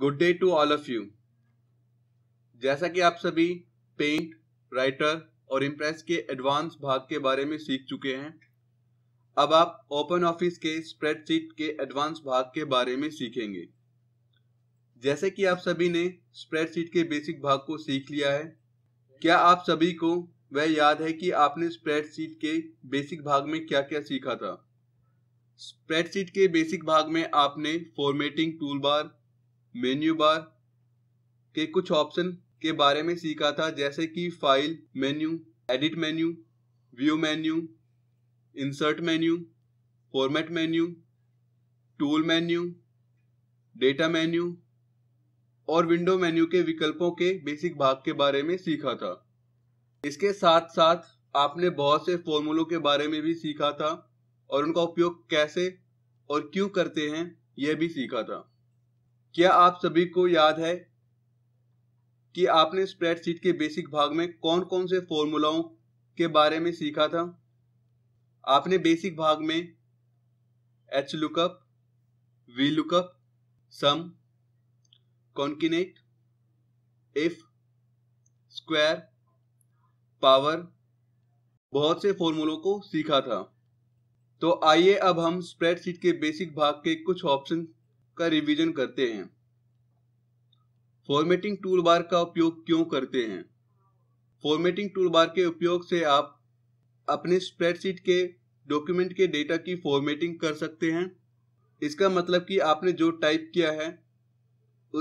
Good day to all of you जैसा कि आप सभी पेंट राइटर और इम्प्रेस के एडवांस भाग के बारे में सीख चुके हैं अब आप ओपन ऑफिस के स्प्रेडशीट के एडवांस भाग के बारे में सीखेंगे जैसे कि आप सभी ने स्प्रेडशीट के बेसिक भाग को सीख लिया है क्या आप सभी को वह याद है कि आपने स्प्रेडशीट के बेसिक भाग में क्या क्या सीखा था स्प्रेडशीट के बेसिक भाग में आपने फॉर्मेटिंग टूलबार मेन्यू बार के कुछ ऑप्शन के बारे में सीखा था जैसे कि file menu edit menu view menu insert menu format menu tool menu data menu और विंडो मेन्यू के विकल्पों के बेसिक भाग के बारे में सीखा था इसके साथ साथ आपने बहुत से फॉर्मूलों के बारे में भी सीखा था और उनका उपयोग कैसे और क्यों करते हैं यह भी सीखा था क्या आप सभी को याद है कि आपने स्प्रेडशीट के बेसिक भाग में कौन कौन से फॉर्मूलाओं के बारे में सीखा था आपने बेसिक भाग में H lookup V lookup sum concatenate if square power बहुत से फॉर्मूलों को सीखा था तो आइए अब हम स्प्रेडशीट के बेसिक भाग के कुछ ऑप्शन का रिवीजन करते हैं फॉर्मेटिंग टूल बार का उपयोग क्यों करते हैं फॉर्मेटिंग टूल बार के उपयोग से आप अपने स्प्रेडशीट के डॉक्यूमेंट के डेटा की फॉर्मेटिंग कर सकते हैं इसका मतलब कि आपने जो टाइप किया है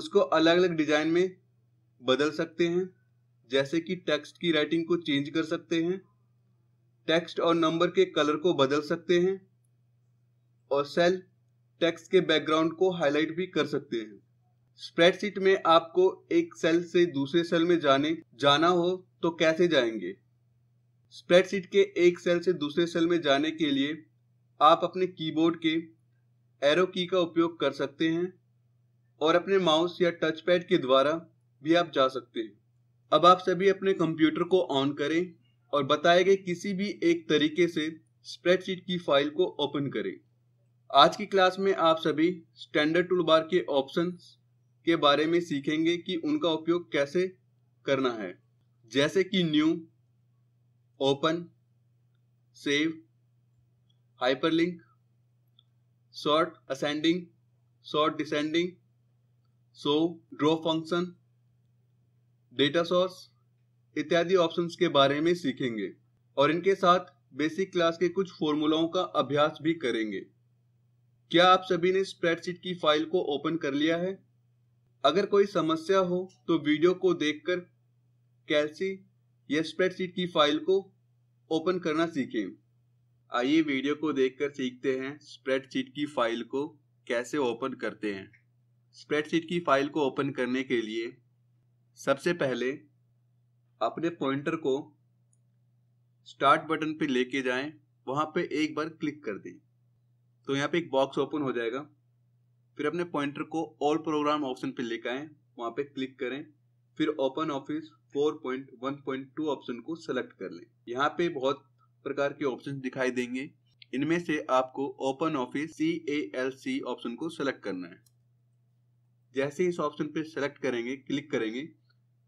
उसको अलग अलग डिजाइन में बदल सकते हैं जैसे कि टेक्स्ट की राइटिंग को चेंज कर सकते हैं टेक्स्ट और नंबर के कलर को बदल सकते हैं और सेल टेक्स्ट के बैकग्राउंड को हाईलाइट भी कर सकते हैं स्प्रेडशीट में आपको एक सेल से दूसरे सेल में जाने जाना हो तो कैसे जाएंगे स्प्रेडशीट के एक सेल से दूसरे सेल में जाने के लिए आप अपने कीबोर्ड के एरो की का उपयोग कर सकते हैं और अपने माउस या टच पैड के द्वारा भी आप जा सकते हैं अब आप सभी अपने कंप्यूटर को ऑन करें और बताए गए किसी भी एक तरीके से स्प्रेडशीट की फाइल को ओपन करें आज की क्लास में आप सभी स्टैंडर्ड टूल बार के ऑप्शंस के बारे में सीखेंगे कि उनका उपयोग कैसे करना है जैसे कि new open save hyperlink sort ascending sort descending show draw function data source इत्यादि ऑप्शंस के बारे में सीखेंगे और इनके साथ बेसिक क्लास के कुछ फॉर्मूलाओं का अभ्यास भी करेंगे क्या आप सभी ने स्प्रेडशीट की फाइल को ओपन कर लिया है अगर कोई समस्या हो तो वीडियो को देखकर कैसी या स्प्रेडशीट की फाइल को ओपन करना सीखें आइए वीडियो को देखकर सीखते हैं स्प्रेडशीट की फाइल को कैसे ओपन करते हैं स्प्रेडशीट की फाइल को ओपन करने के लिए सबसे पहले अपने पॉइंटर को स्टार्ट बटन पर लेके जाएं, वहां पे एक बार क्लिक कर दें तो यहाँ पे एक बॉक्स ओपन हो जाएगा फिर अपने पॉइंटर को ऑल प्रोग्राम ऑप्शन पे लेकर आए वहां पे क्लिक करें फिर ओपन ऑफिस 4.1.2 ऑप्शन को सेलेक्ट कर लें यहाँ पे बहुत प्रकार के ऑप्शन दिखाई देंगे इनमें से आपको open office C A L C option को सेलेक्ट करना है जैसे इस ऑप्शन पे सेलेक्ट करेंगे क्लिक करेंगे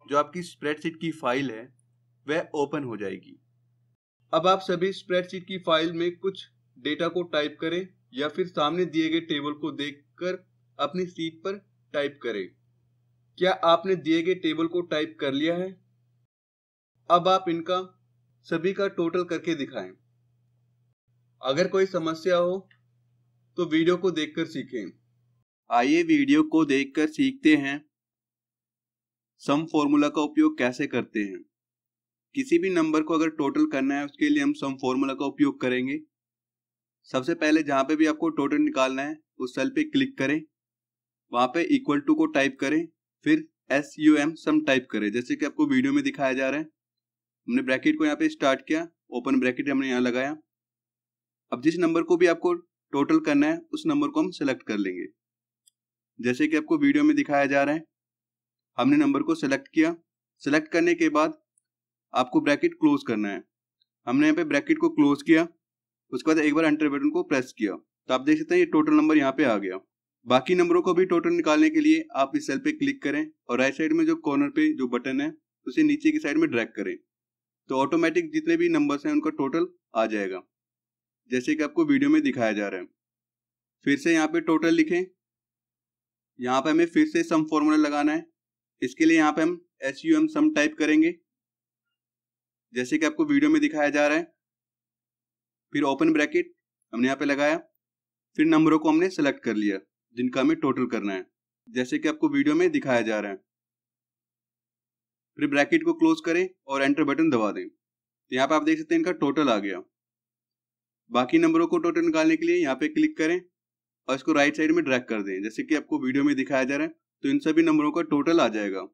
जो आपकी स्प्रेडशीट की फाइल है वह ओपन हो जाएगी अब आप सभी स्प्रेडशीट की फाइल में कुछ डेटा को टाइप करें या फिर सामने दिए गए टेबल को देखकर अपनी सीट पर टाइप करें क्या आपने दिए गए टेबल को टाइप कर लिया है अब आप इनका सभी का टोटल करके दिखाएं अगर कोई समस्या हो तो वीडियो को देखकर सीखें आइए वीडियो को देखकर सीखते हैं सम फॉर्मूला का उपयोग कैसे करते हैं किसी भी नंबर को अगर टोटल करना है उसके लिए हम सम फॉर्मूला का उपयोग करेंगे सबसे पहले जहां पे भी आपको टोटल निकालना है उस सेल पे क्लिक करें वहां पे इक्वल टू को टाइप करें फिर S U M sum type करें जैसे कि आपको वीडियो में दिखाया जा रहा है हमने ब्रैकेट को यहाँ पे स्टार्ट किया ओपन ब्रैकेट हमने यहाँ लगाया अब जिस नंबर को भी आपको टोटल करना है उस नंबर को हम सेलेक्ट कर लेंगे जैसे कि आपको वीडियो में दिखाया जा रहा है हमने नंबर को सेलेक्ट किया सेलेक्ट करने के बाद आपको ब्रैकेट क्लोज करना है हमने यहाँ पे ब्रैकेट को क्लोज किया उसके बाद एक बार एंटर बटन को प्रेस किया तो आप देख सकते हैं ये टोटल नंबर यहाँ पे आ गया बाकी नंबरों को भी टोटल निकालने के लिए आप इस सेल पे क्लिक करें और राइट साइड में जो कॉर्नर पे जो बटन है उसे नीचे की साइड में ड्रैग करें तो ऑटोमेटिक जितने भी नंबर्स हैं उनका टोटल आ जाएगा जैसे कि आपको वीडियो में दिखाया जा रहा है फिर से यहाँ पे टोटल लिखें यहाँ पे हमें फिर से सम फॉर्मूला लगाना है इसके लिए यहाँ पे हम S U M sum type करेंगे जैसे कि आपको वीडियो में दिखाया जा रहा है फिर ओपन ब्रैकेट हमने यहाँ पे लगाया फिर नंबरों को हमने सेलेक्ट कर लिया जिनका हमें टोटल करना है जैसे कि आपको वीडियो में दिखाया जा रहा है फिर ब्रैकेट को क्लोज करें और एंटर बटन दबा दें तो यहाँ पे आप देख सकते हैं इनका टोटल आ गया बाकी नंबरों को टोटल निकालने के लिए यहाँ पे क्लिक करें और इसको राइट साइड में ड्रैग कर दें जैसे कि आपको वीडियो में दिखाया जा रहा है तो इन सभी नंबरों का टोटल आ जाएगा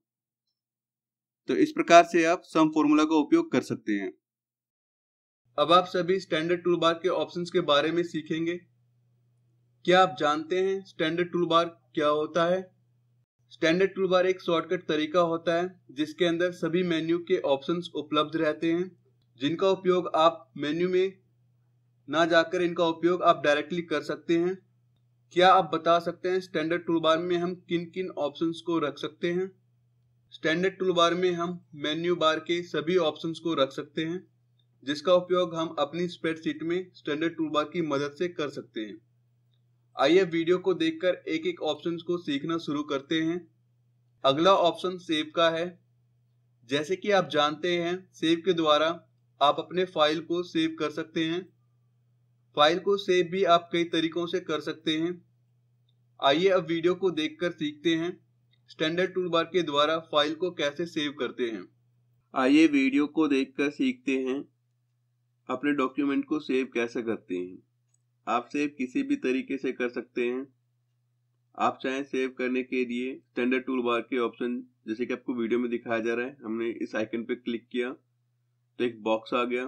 तो इस प्रकार से आप सम फॉर्मूला का उपयोग कर सकते हैं अब आप सभी स्टैंडर्ड टूल बार के ऑप्शंस के बारे में सीखेंगे क्या आप जानते हैं स्टैंडर्ड टूल बार क्या होता है स्टैंडर्ड टूल बार एक शॉर्टकट तरीका होता है जिसके अंदर सभी मेन्यू के ऑप्शंस उपलब्ध रहते हैं जिनका उपयोग आप मेन्यू में ना जाकर इनका उपयोग आप डायरेक्टली कर सकते हैं क्या आप बता सकते हैं स्टैंडर्ड टूल बार में हम किन किन ऑप्शंस को रख सकते हैं स्टैंडर्ड टूल बार में हम मेन्यू बार के सभी ऑप्शंस को रख सकते हैं जिसका उपयोग हम अपनी स्प्रेडशीट में स्टैंडर्ड टूल बार की मदद से कर सकते हैं आइए वीडियो को देखकर एक एक ऑप्शन को सीखना शुरू करते हैं अगला ऑप्शन सेव का है जैसे कि आप जानते हैं सेव के द्वारा आप अपने फाइल को सेव कर सकते हैं फाइल को सेव भी आप कई तरीकों से कर सकते हैं आइए अब वीडियो को देखकर सीखते हैं स्टैंडर्ड टूल बार के द्वारा फाइल को कैसे सेव करते हैं आइए वीडियो को देखकर सीखते हैं अपने डॉक्यूमेंट को सेव कैसे करते हैं आप सेव किसी भी तरीके से कर सकते हैं आप चाहें सेव करने के लिए स्टैंडर्ड टूल बार के ऑप्शन जैसे कि आपको वीडियो में दिखाया जा रहा है हमने इस आइकन पे क्लिक किया तो एक बॉक्स आ गया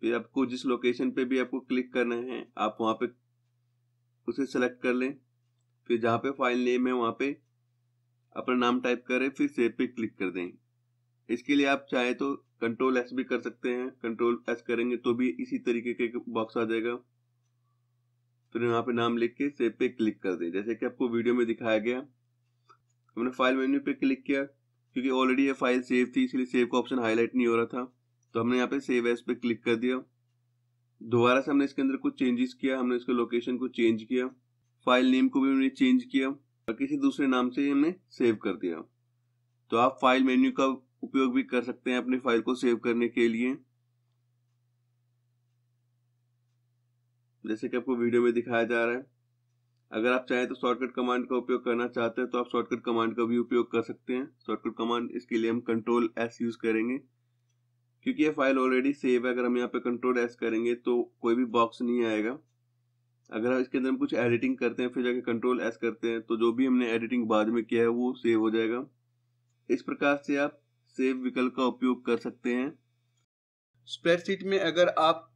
फिर आपको जिस लोकेशन पे भी आपको क्लिक करना है आप वहाँ पे उसे सेलेक्ट कर लें फिर जहाँ पे फाइल नेम है वहाँ पे अपना नाम टाइप करें फिर सेव पे क्लिक कर दें इसके लिए आप चाहे तो कंट्रोल एस भी कर सकते हैं कंट्रोल एस करेंगे तो भी इसी तरीके के बॉक्स आ जाएगा फिर यहाँ पे नाम लिख के सेव पे क्लिक कर दें जैसे कि आपको वीडियो में दिखाया गया हमने फाइल मेन्यू पे क्लिक किया क्योंकि ऑलरेडी ये फाइल सेव थी इसलिए सेव का ऑप्शन हाईलाइट नहीं हो रहा था तो हमने यहाँ पे सेव एस पे क्लिक कर दिया दोबारा से हमने इसके अंदर कुछ चेंजेस किया हमने इसके लोकेशन को चेंज किया फाइल नेम को भी हमने चेंज किया और किसी दूसरे नाम से हमने सेव कर दिया तो आप फाइल मेन्यू का उपयोग भी कर सकते हैं अपने फाइल को सेव करने के लिए जैसे कि आपको वीडियो में दिखाया जा रहा है अगर आप चाहें तो शॉर्टकट कमांड का उपयोग करना चाहते हैं तो आप शॉर्टकट कमांड का भी उपयोग कर सकते हैं शॉर्टकट कमांड इसके लिए हम कंट्रोल एस यूज करेंगे क्योंकि ये फाइल ऑलरेडी सेव है अगर हम यहाँ पे कंट्रोल एस करेंगे तो कोई भी बॉक्स नहीं आएगा अगर हम इसके अंदर हम कुछ एडिटिंग करते हैं फिर जाके कंट्रोल एस करते हैं तो जो भी हमने एडिटिंग बाद में किया है वो सेव हो जाएगा इस प्रकार से आप सेव विकल्प का उपयोग कर सकते हैं स्प्रेडशीट में अगर आप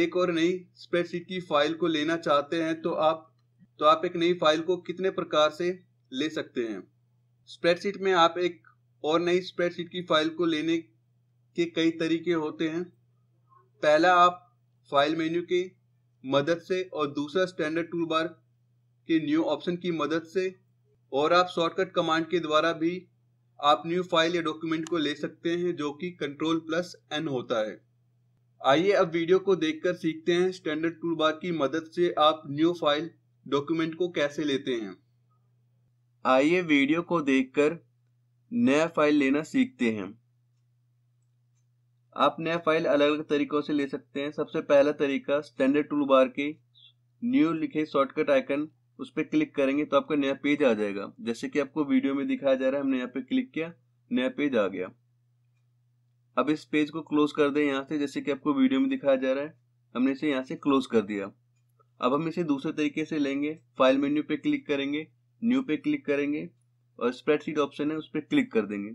एक और नई स्प्रेडशीट की फाइल को लेना चाहते हैं तो आप तो आप एक नई फाइल को कितने प्रकार से ले सकते हैं स्प्रेडशीट में आप एक और नई स्प्रेडशीट की फाइल को लेने के कई तरीके होते हैं पहला आप फाइल मेन्यू की मदद से और दूसरा स्टैंडर्ड टूल बार के न्यू ऑप्शन की मदद से और आप शॉर्टकट कमांड के द्वारा भी आप न्यू फाइल या डॉक्यूमेंट को ले सकते हैं जो कि कंट्रोल प्लस एन होता है आइए अब वीडियो को देखकर सीखते हैं स्टैंडर्ड टूल बार की मदद से आप न्यू फाइल डॉक्यूमेंट को कैसे लेते हैं आइए वीडियो को देखकर नया फाइल लेना सीखते हैं आप नया फाइल अलग अलग तरीकों से ले सकते हैं सबसे पहला तरीका स्टैंडर्ड टूल बार के न्यू लिखे शॉर्टकट आइकन उस पर क्लिक करेंगे तो आपका नया पेज आ जाएगा जैसे कि आपको वीडियो में दिखाया जा रहा है हमने यहाँ पे क्लिक किया नया पेज आ गया अब इस पेज को क्लोज कर दें यहाँ से जैसे कि आपको वीडियो में दिखाया जा रहा है हमने इसे यहाँ से क्लोज कर दिया अब हम इसे दूसरे तरीके से लेंगे फाइल मेन्यू पे क्लिक करेंगे न्यू पे क्लिक करेंगे और स्प्रेडशीट ऑप्शन है उस पर क्लिक कर देंगे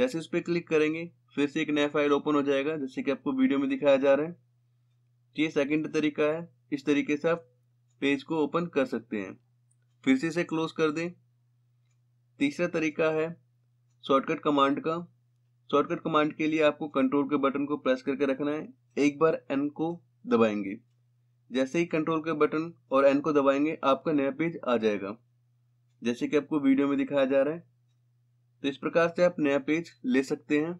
जैसे उस पर क्लिक करेंगे फिर से एक नया फाइल ओपन हो जाएगा जैसे कि आपको वीडियो में दिखाया जा रहा है तो ये सेकेंड तरीका है इस तरीके से आप पेज को ओपन कर सकते हैं फिर से इसे क्लोज कर दें तीसरा तरीका है शॉर्टकट कमांड का शॉर्टकट कमांड के लिए आपको कंट्रोल के बटन को प्रेस करके रखना है एक बार एन को दबाएंगे जैसे ही कंट्रोल के बटन और एन को दबाएंगे आपका नया पेज आ जाएगा जैसे कि आपको वीडियो में दिखाया जा रहा है तो इस प्रकार से आप नया पेज ले सकते हैं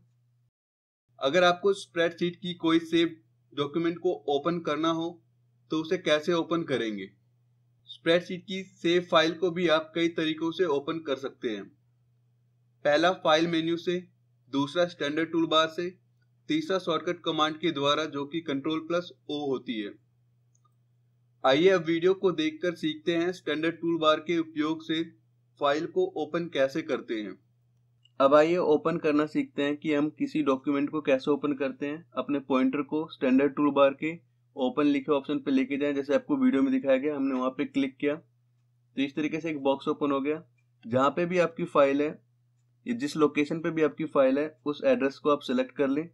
अगर आपको स्प्रेडशीट की कोई सेव डॉक्यूमेंट को ओपन करना हो तो उसे कैसे ओपन करेंगे स्प्रेडशीट की सेव फाइल को भी आप कई तरीकों से ओपन कर सकते हैं पहला फाइल मेन्यू से दूसरा स्टैंडर्ड टूल बार से तीसरा शॉर्टकट कमांड के द्वारा जो कि कंट्रोल प्लस ओ होती है आइए अब वीडियो को देखकर सीखते हैं स्टैंडर्ड टूल बार के उपयोग से फाइल को ओपन कैसे करते हैं अब आइए ओपन करना सीखते हैं कि हम किसी डॉक्यूमेंट को कैसे ओपन करते हैं अपने पॉइंटर को स्टैंडर्ड टूल बार के ओपन लिखे ऑप्शन पे लेके जाएं जैसे आपको वीडियो में दिखाया गया हमने वहां पे क्लिक किया तो इस तरीके से एक बॉक्स ओपन हो गया जहां पे भी आपकी फाइल है जिस लोकेशन पे भी आपकी फाइल है उस एड्रेस को आप सिलेक्ट कर लें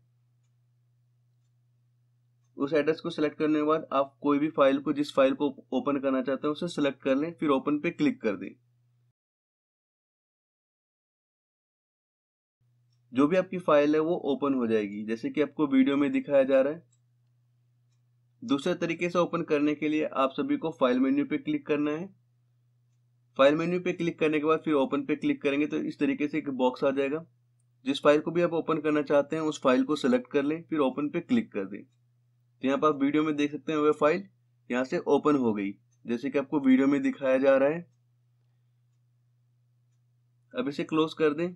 उस एड्रेस को सिलेक्ट करने के बाद आप कोई भी फाइल को जिस फाइल को ओपन करना चाहते हैं उसे सिलेक्ट कर लें फिर ओपन पे क्लिक कर दें जो भी आपकी फाइल है वो ओपन हो जाएगी जैसे कि आपको वीडियो में दिखाया जा रहा है दूसरे तरीके से ओपन करने के लिए आप सभी को फाइल मेन्यू पे क्लिक करना है फाइल मेन्यू पे क्लिक करने के बाद फिर ओपन पे क्लिक करेंगे तो इस तरीके से एक बॉक्स आ जाएगा जिस फाइल को भी आप ओपन करना चाहते हैं उस फाइल को सिलेक्ट कर लें फिर ओपन पे क्लिक कर दें तो यहाँ पर आप वीडियो में देख सकते हैं वह फाइल यहाँ से ओपन हो गई जैसे कि आपको वीडियो में दिखाया जा रहा है अब इसे क्लोज कर दें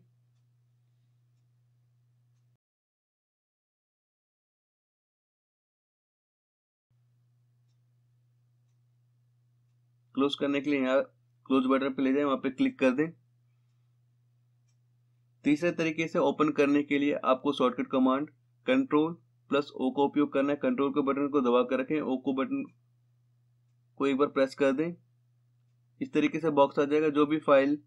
क्लोज करने के लिए यहाँ क्लोज बटन पे ले जाए वहां पे क्लिक कर दें तीसरे तरीके से ओपन करने के लिए आपको shortcut command control plus O का उपयोग करना है कंट्रोल के बटन को दबा कर रखें ओ को बटन को एक बार प्रेस कर दें इस तरीके से बॉक्स आ जाएगा जो भी फाइल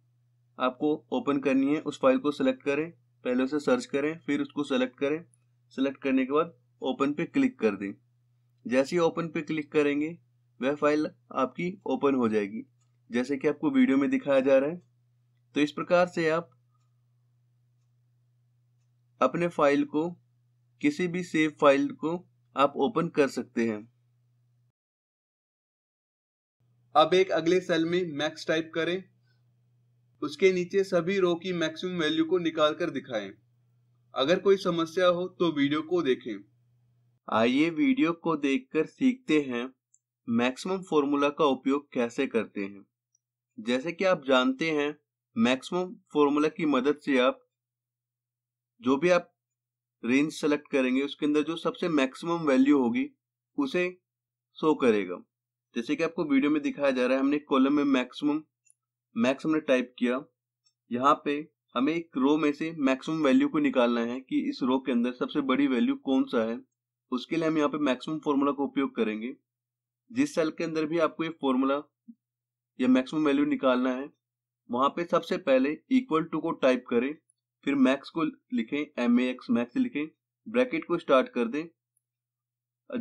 आपको ओपन करनी है उस फाइल को सिलेक्ट करें पहले उसे सर्च करें फिर उसको सेलेक्ट करें सेलेक्ट करने के बाद ओपन पे क्लिक कर दें जैसे ही ओपन पे क्लिक करेंगे वह फाइल आपकी ओपन हो जाएगी जैसे कि आपको वीडियो में दिखाया जा रहा है तो इस प्रकार से आप अपने फाइल को किसी भी सेव फाइल को आप ओपन कर सकते हैं अब एक अगले सेल में मैक्स टाइप करें उसके नीचे सभी रो की मैक्सिमम वैल्यू को निकाल कर दिखाएं। अगर कोई समस्या हो तो वीडियो को देखें आइए वीडियो को देखकर सीखते हैं मैक्सिमम फॉर्मूला का उपयोग कैसे करते हैं जैसे कि आप जानते हैं मैक्सिमम फॉर्मूला की मदद से आप जो भी आप रेंज सेलेक्ट करेंगे उसके अंदर जो सबसे मैक्सिमम वैल्यू होगी उसे शो करेगा जैसे कि आपको वीडियो में दिखाया जा रहा है हमने कॉलम में मैक्सिमम मैक्स हमने टाइप किया यहाँ पे हमें एक रो में से मैक्सिमम वैल्यू को निकालना है कि इस रो के अंदर सबसे बड़ी वैल्यू कौन सा है उसके लिए हम यहाँ पे मैक्सिमम फॉर्मूला का उपयोग करेंगे जिस सेल के अंदर भी आपको ये फॉर्मूला या मैक्सिमम वैल्यू निकालना है वहां पे सबसे पहले इक्वल टू को टाइप करें फिर मैक्स को लिखें एम ए एक्स मैक्स लिखें ब्रैकेट को स्टार्ट कर दें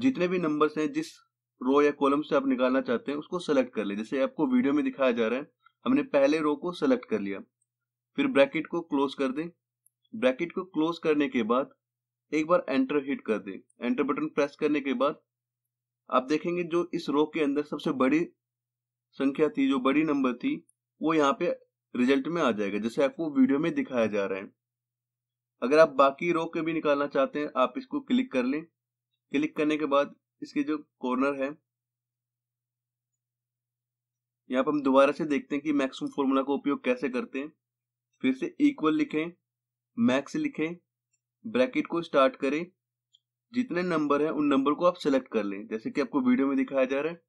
जितने भी नंबर्स हैं जिस रो या कॉलम से आप निकालना चाहते हैं उसको सेलेक्ट कर लें जैसे आपको वीडियो में दिखाया जा रहा है हमने पहले रो को सेलेक्ट कर लिया फिर ब्रैकेट को क्लोज कर दें ब्रैकेट को क्लोज करने के बाद एक बार एंटर हिट कर दें एंटर बटन प्रेस करने के बाद आप देखेंगे जो इस रो के अंदर सबसे बड़ी संख्या थी जो बड़ी नंबर थी वो यहाँ पे रिजल्ट में आ जाएगा जैसे आपको वीडियो में दिखाया जा रहा है अगर आप बाकी रो के भी निकालना चाहते हैं आप इसको क्लिक कर लें क्लिक करने के बाद इसके जो कॉर्नर है यहाँ पर हम दोबारा से देखते हैं कि मैक्सिमम फॉर्मूला का उपयोग कैसे करते हैं फिर से इक्वल लिखें मैक्स लिखें ब्रैकेट को स्टार्ट करें जितने नंबर हैं उन नंबर को आप सेलेक्ट कर लें जैसे कि आपको वीडियो में दिखाया जा रहा है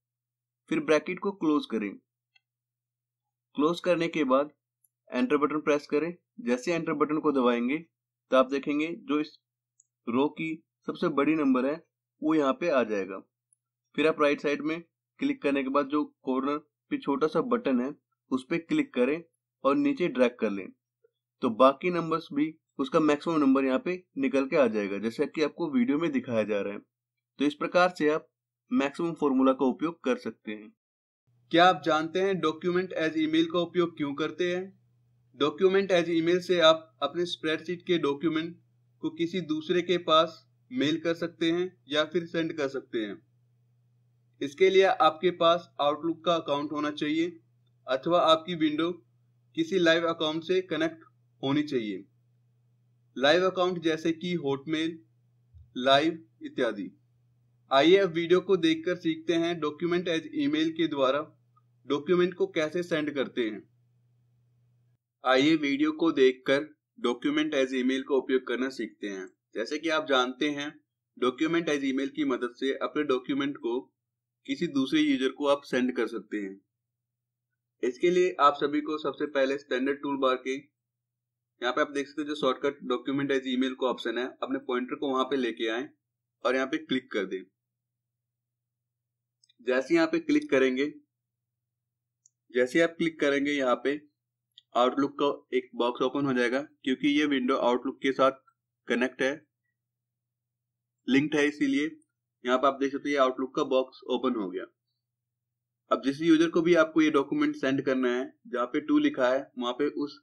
फिर ब्रैकेट को क्लोज करें क्लोज करने के बाद एंटर बटन प्रेस करें जैसे एंटर बटन को दबाएंगे तो आप देखेंगे जो इस रो की सबसे बड़ी नंबर है वो यहाँ पे आ जाएगा फिर आप राइट साइड में क्लिक करने के बाद जो कॉर्नर पे छोटा सा बटन है उस पर क्लिक करें और नीचे ड्रैग कर लें तो बाकी नंबर्स भी उसका मैक्सिमम नंबर यहाँ पे निकल के आ जाएगा जैसे कि आपको वीडियो में दिखाया जा रहा है तो इस प्रकार से आप मैक्सिमम फॉर्मूला का उपयोग कर सकते हैं क्या आप जानते हैं डॉक्यूमेंट एज ईमेल का उपयोग क्यों करते हैं डॉक्यूमेंट एज ईमेल से आप अपने स्प्रेडशीट के डॉक्यूमेंट को किसी दूसरे के पास मेल कर सकते हैं या फिर सेंड कर सकते हैं इसके लिए आपके पास आउटलुक का अकाउंट होना चाहिए अथवा आपकी विंडो किसी लाइव अकाउंट से कनेक्ट होनी चाहिए लाइव अकाउंट जैसे कि हॉटमेल लाइव इत्यादि आइए अब वीडियो को देखकर सीखते हैं डॉक्यूमेंट एज ईमेल के द्वारा डॉक्यूमेंट को कैसे सेंड करते हैं आइए वीडियो को देखकर डॉक्यूमेंट एज ईमेल का उपयोग करना सीखते हैं जैसे कि आप जानते हैं डॉक्यूमेंट एज ईमेल की मदद से अपने डॉक्यूमेंट को किसी दूसरे यूजर को आप सेंड कर सकते हैं इसके लिए आप सभी को सबसे पहले स्टैंडर्ड टूल बार के यहाँ पे आप देख सकते हो जो शॉर्टकट डॉक्यूमेंट एज ईमेल का ऑप्शन है अपने पॉइंटर को वहां पे लेके आए और यहाँ पे क्लिक कर दें जैसे यहाँ पे क्लिक करेंगे जैसे आप क्लिक करेंगे यहाँ पे आउटलुक का एक बॉक्स ओपन हो जाएगा क्योंकि ये विंडो आउटलुक के साथ कनेक्ट है लिंक्ड है इसीलिए यहाँ पे आप देख सकते हो ये आउटलुक का बॉक्स ओपन हो गया अब जिस यूजर को भी आपको ये डॉक्यूमेंट सेंड करना है जहां पे टू लिखा है वहां पे उस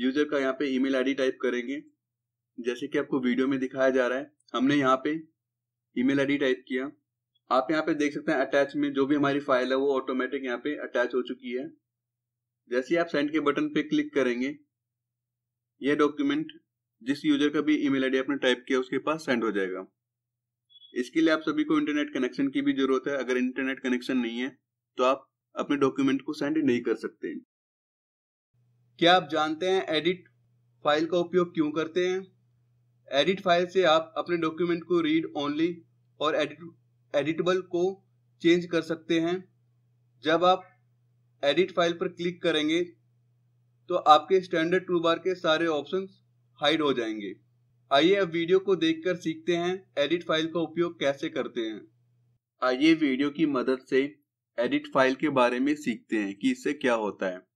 यूजर का यहाँ पे ईमेल आईडी टाइप करेंगे जैसे कि आपको वीडियो में दिखाया जा रहा है हमने यहाँ पे ईमेल आईडी टाइप किया आप यहाँ पे देख सकते हैं अटैच में जो भी हमारी फाइल है वो ऑटोमेटिक यहाँ पे अटैच हो चुकी है जैसे आप सेंड के बटन पे क्लिक करेंगे यह डॉक्यूमेंट जिस यूजर का भी ईमेल आईडी आपने टाइप किया उसके पास सेंड हो जाएगा इसके लिए आप सभी को इंटरनेट कनेक्शन की भी जरूरत है अगर इंटरनेट कनेक्शन नहीं है तो आप अपने डॉक्यूमेंट को सेंड नहीं कर सकते क्या आप जानते हैं एडिट फाइल का उपयोग क्यों करते हैं एडिट फाइल से आप अपने डॉक्यूमेंट को रीड ओनली और एडिट एडिटेबल को चेंज कर सकते हैं जब आप एडिट फाइल पर क्लिक करेंगे तो आपके स्टैंडर्ड टूल बार के सारे ऑप्शन हाइड हो जाएंगे आइए अब वीडियो को देखकर सीखते हैं एडिट फाइल का उपयोग कैसे करते हैं आइए वीडियो की मदद से एडिट फाइल के बारे में सीखते हैं कि इससे क्या होता है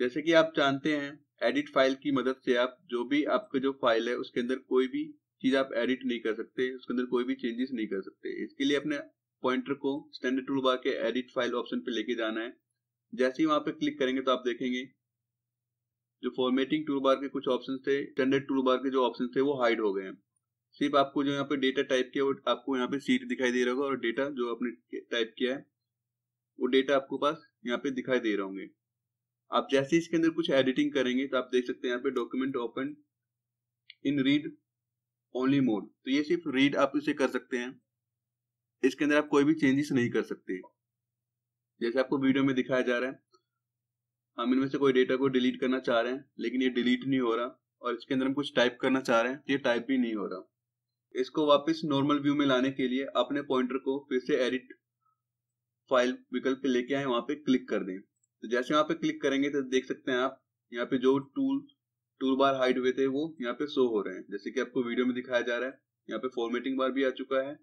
जैसे कि आप जानते हैं एडिट फाइल की मदद से आप जो भी आपका जो फाइल है उसके अंदर कोई भी चीज आप एडिट नहीं कर सकते उसके अंदर कोई भी चेंजेस नहीं कर सकते इसके लिए अपने पॉइंटर को स्टैंडर्ड टूल बार के एडिट फाइल ऑप्शन पे लेके जाना है जैसे ही वहां पर क्लिक करेंगे तो आप देखेंगे जो फॉर्मेटिंग टूल बार के कुछ ऑप्शन थे स्टैंडर्ड टूल बार के जो ऑप्शन थे वो हाइड हो गए हैं सिर्फ आपको जो यहाँ पे डेटा टाइप किया वो आपको यहाँ पे सीट दिखाई दे रहा होगा और डेटा जो आपने टाइप किया है वो डेटा आपको पास यहाँ पे दिखाई दे रहे होंगे आप जैसे इसके अंदर कुछ एडिटिंग करेंगे तो आप देख सकते हैं यहाँ पे document open in read only mode तो ये सिर्फ रीड आप इसे कर सकते हैं इसके अंदर आप कोई भी चेंजेस नहीं कर सकते जैसे आपको वीडियो में दिखाया जा रहा है हम इनमें से कोई डेटा को डिलीट करना चाह रहे हैं लेकिन ये डिलीट नहीं हो रहा और इसके अंदर हम कुछ टाइप करना चाह रहे हैं तो ये टाइप भी नहीं हो रहा इसको वापस नॉर्मल व्यू में लाने के लिए अपने पॉइंटर को फिर से एडिट फाइल विकल्प पे लेके आए वहां पे क्लिक कर दें तो जैसे यहाँ पे क्लिक करेंगे तो देख सकते हैं आप यहाँ पे जो टूल टूल बार हाइड हुए थे वो यहाँ पे शो हो रहे हैं जैसे कि आपको वीडियो में दिखाया जा रहा है यहाँ पे फॉर्मेटिंग बार भी आ चुका है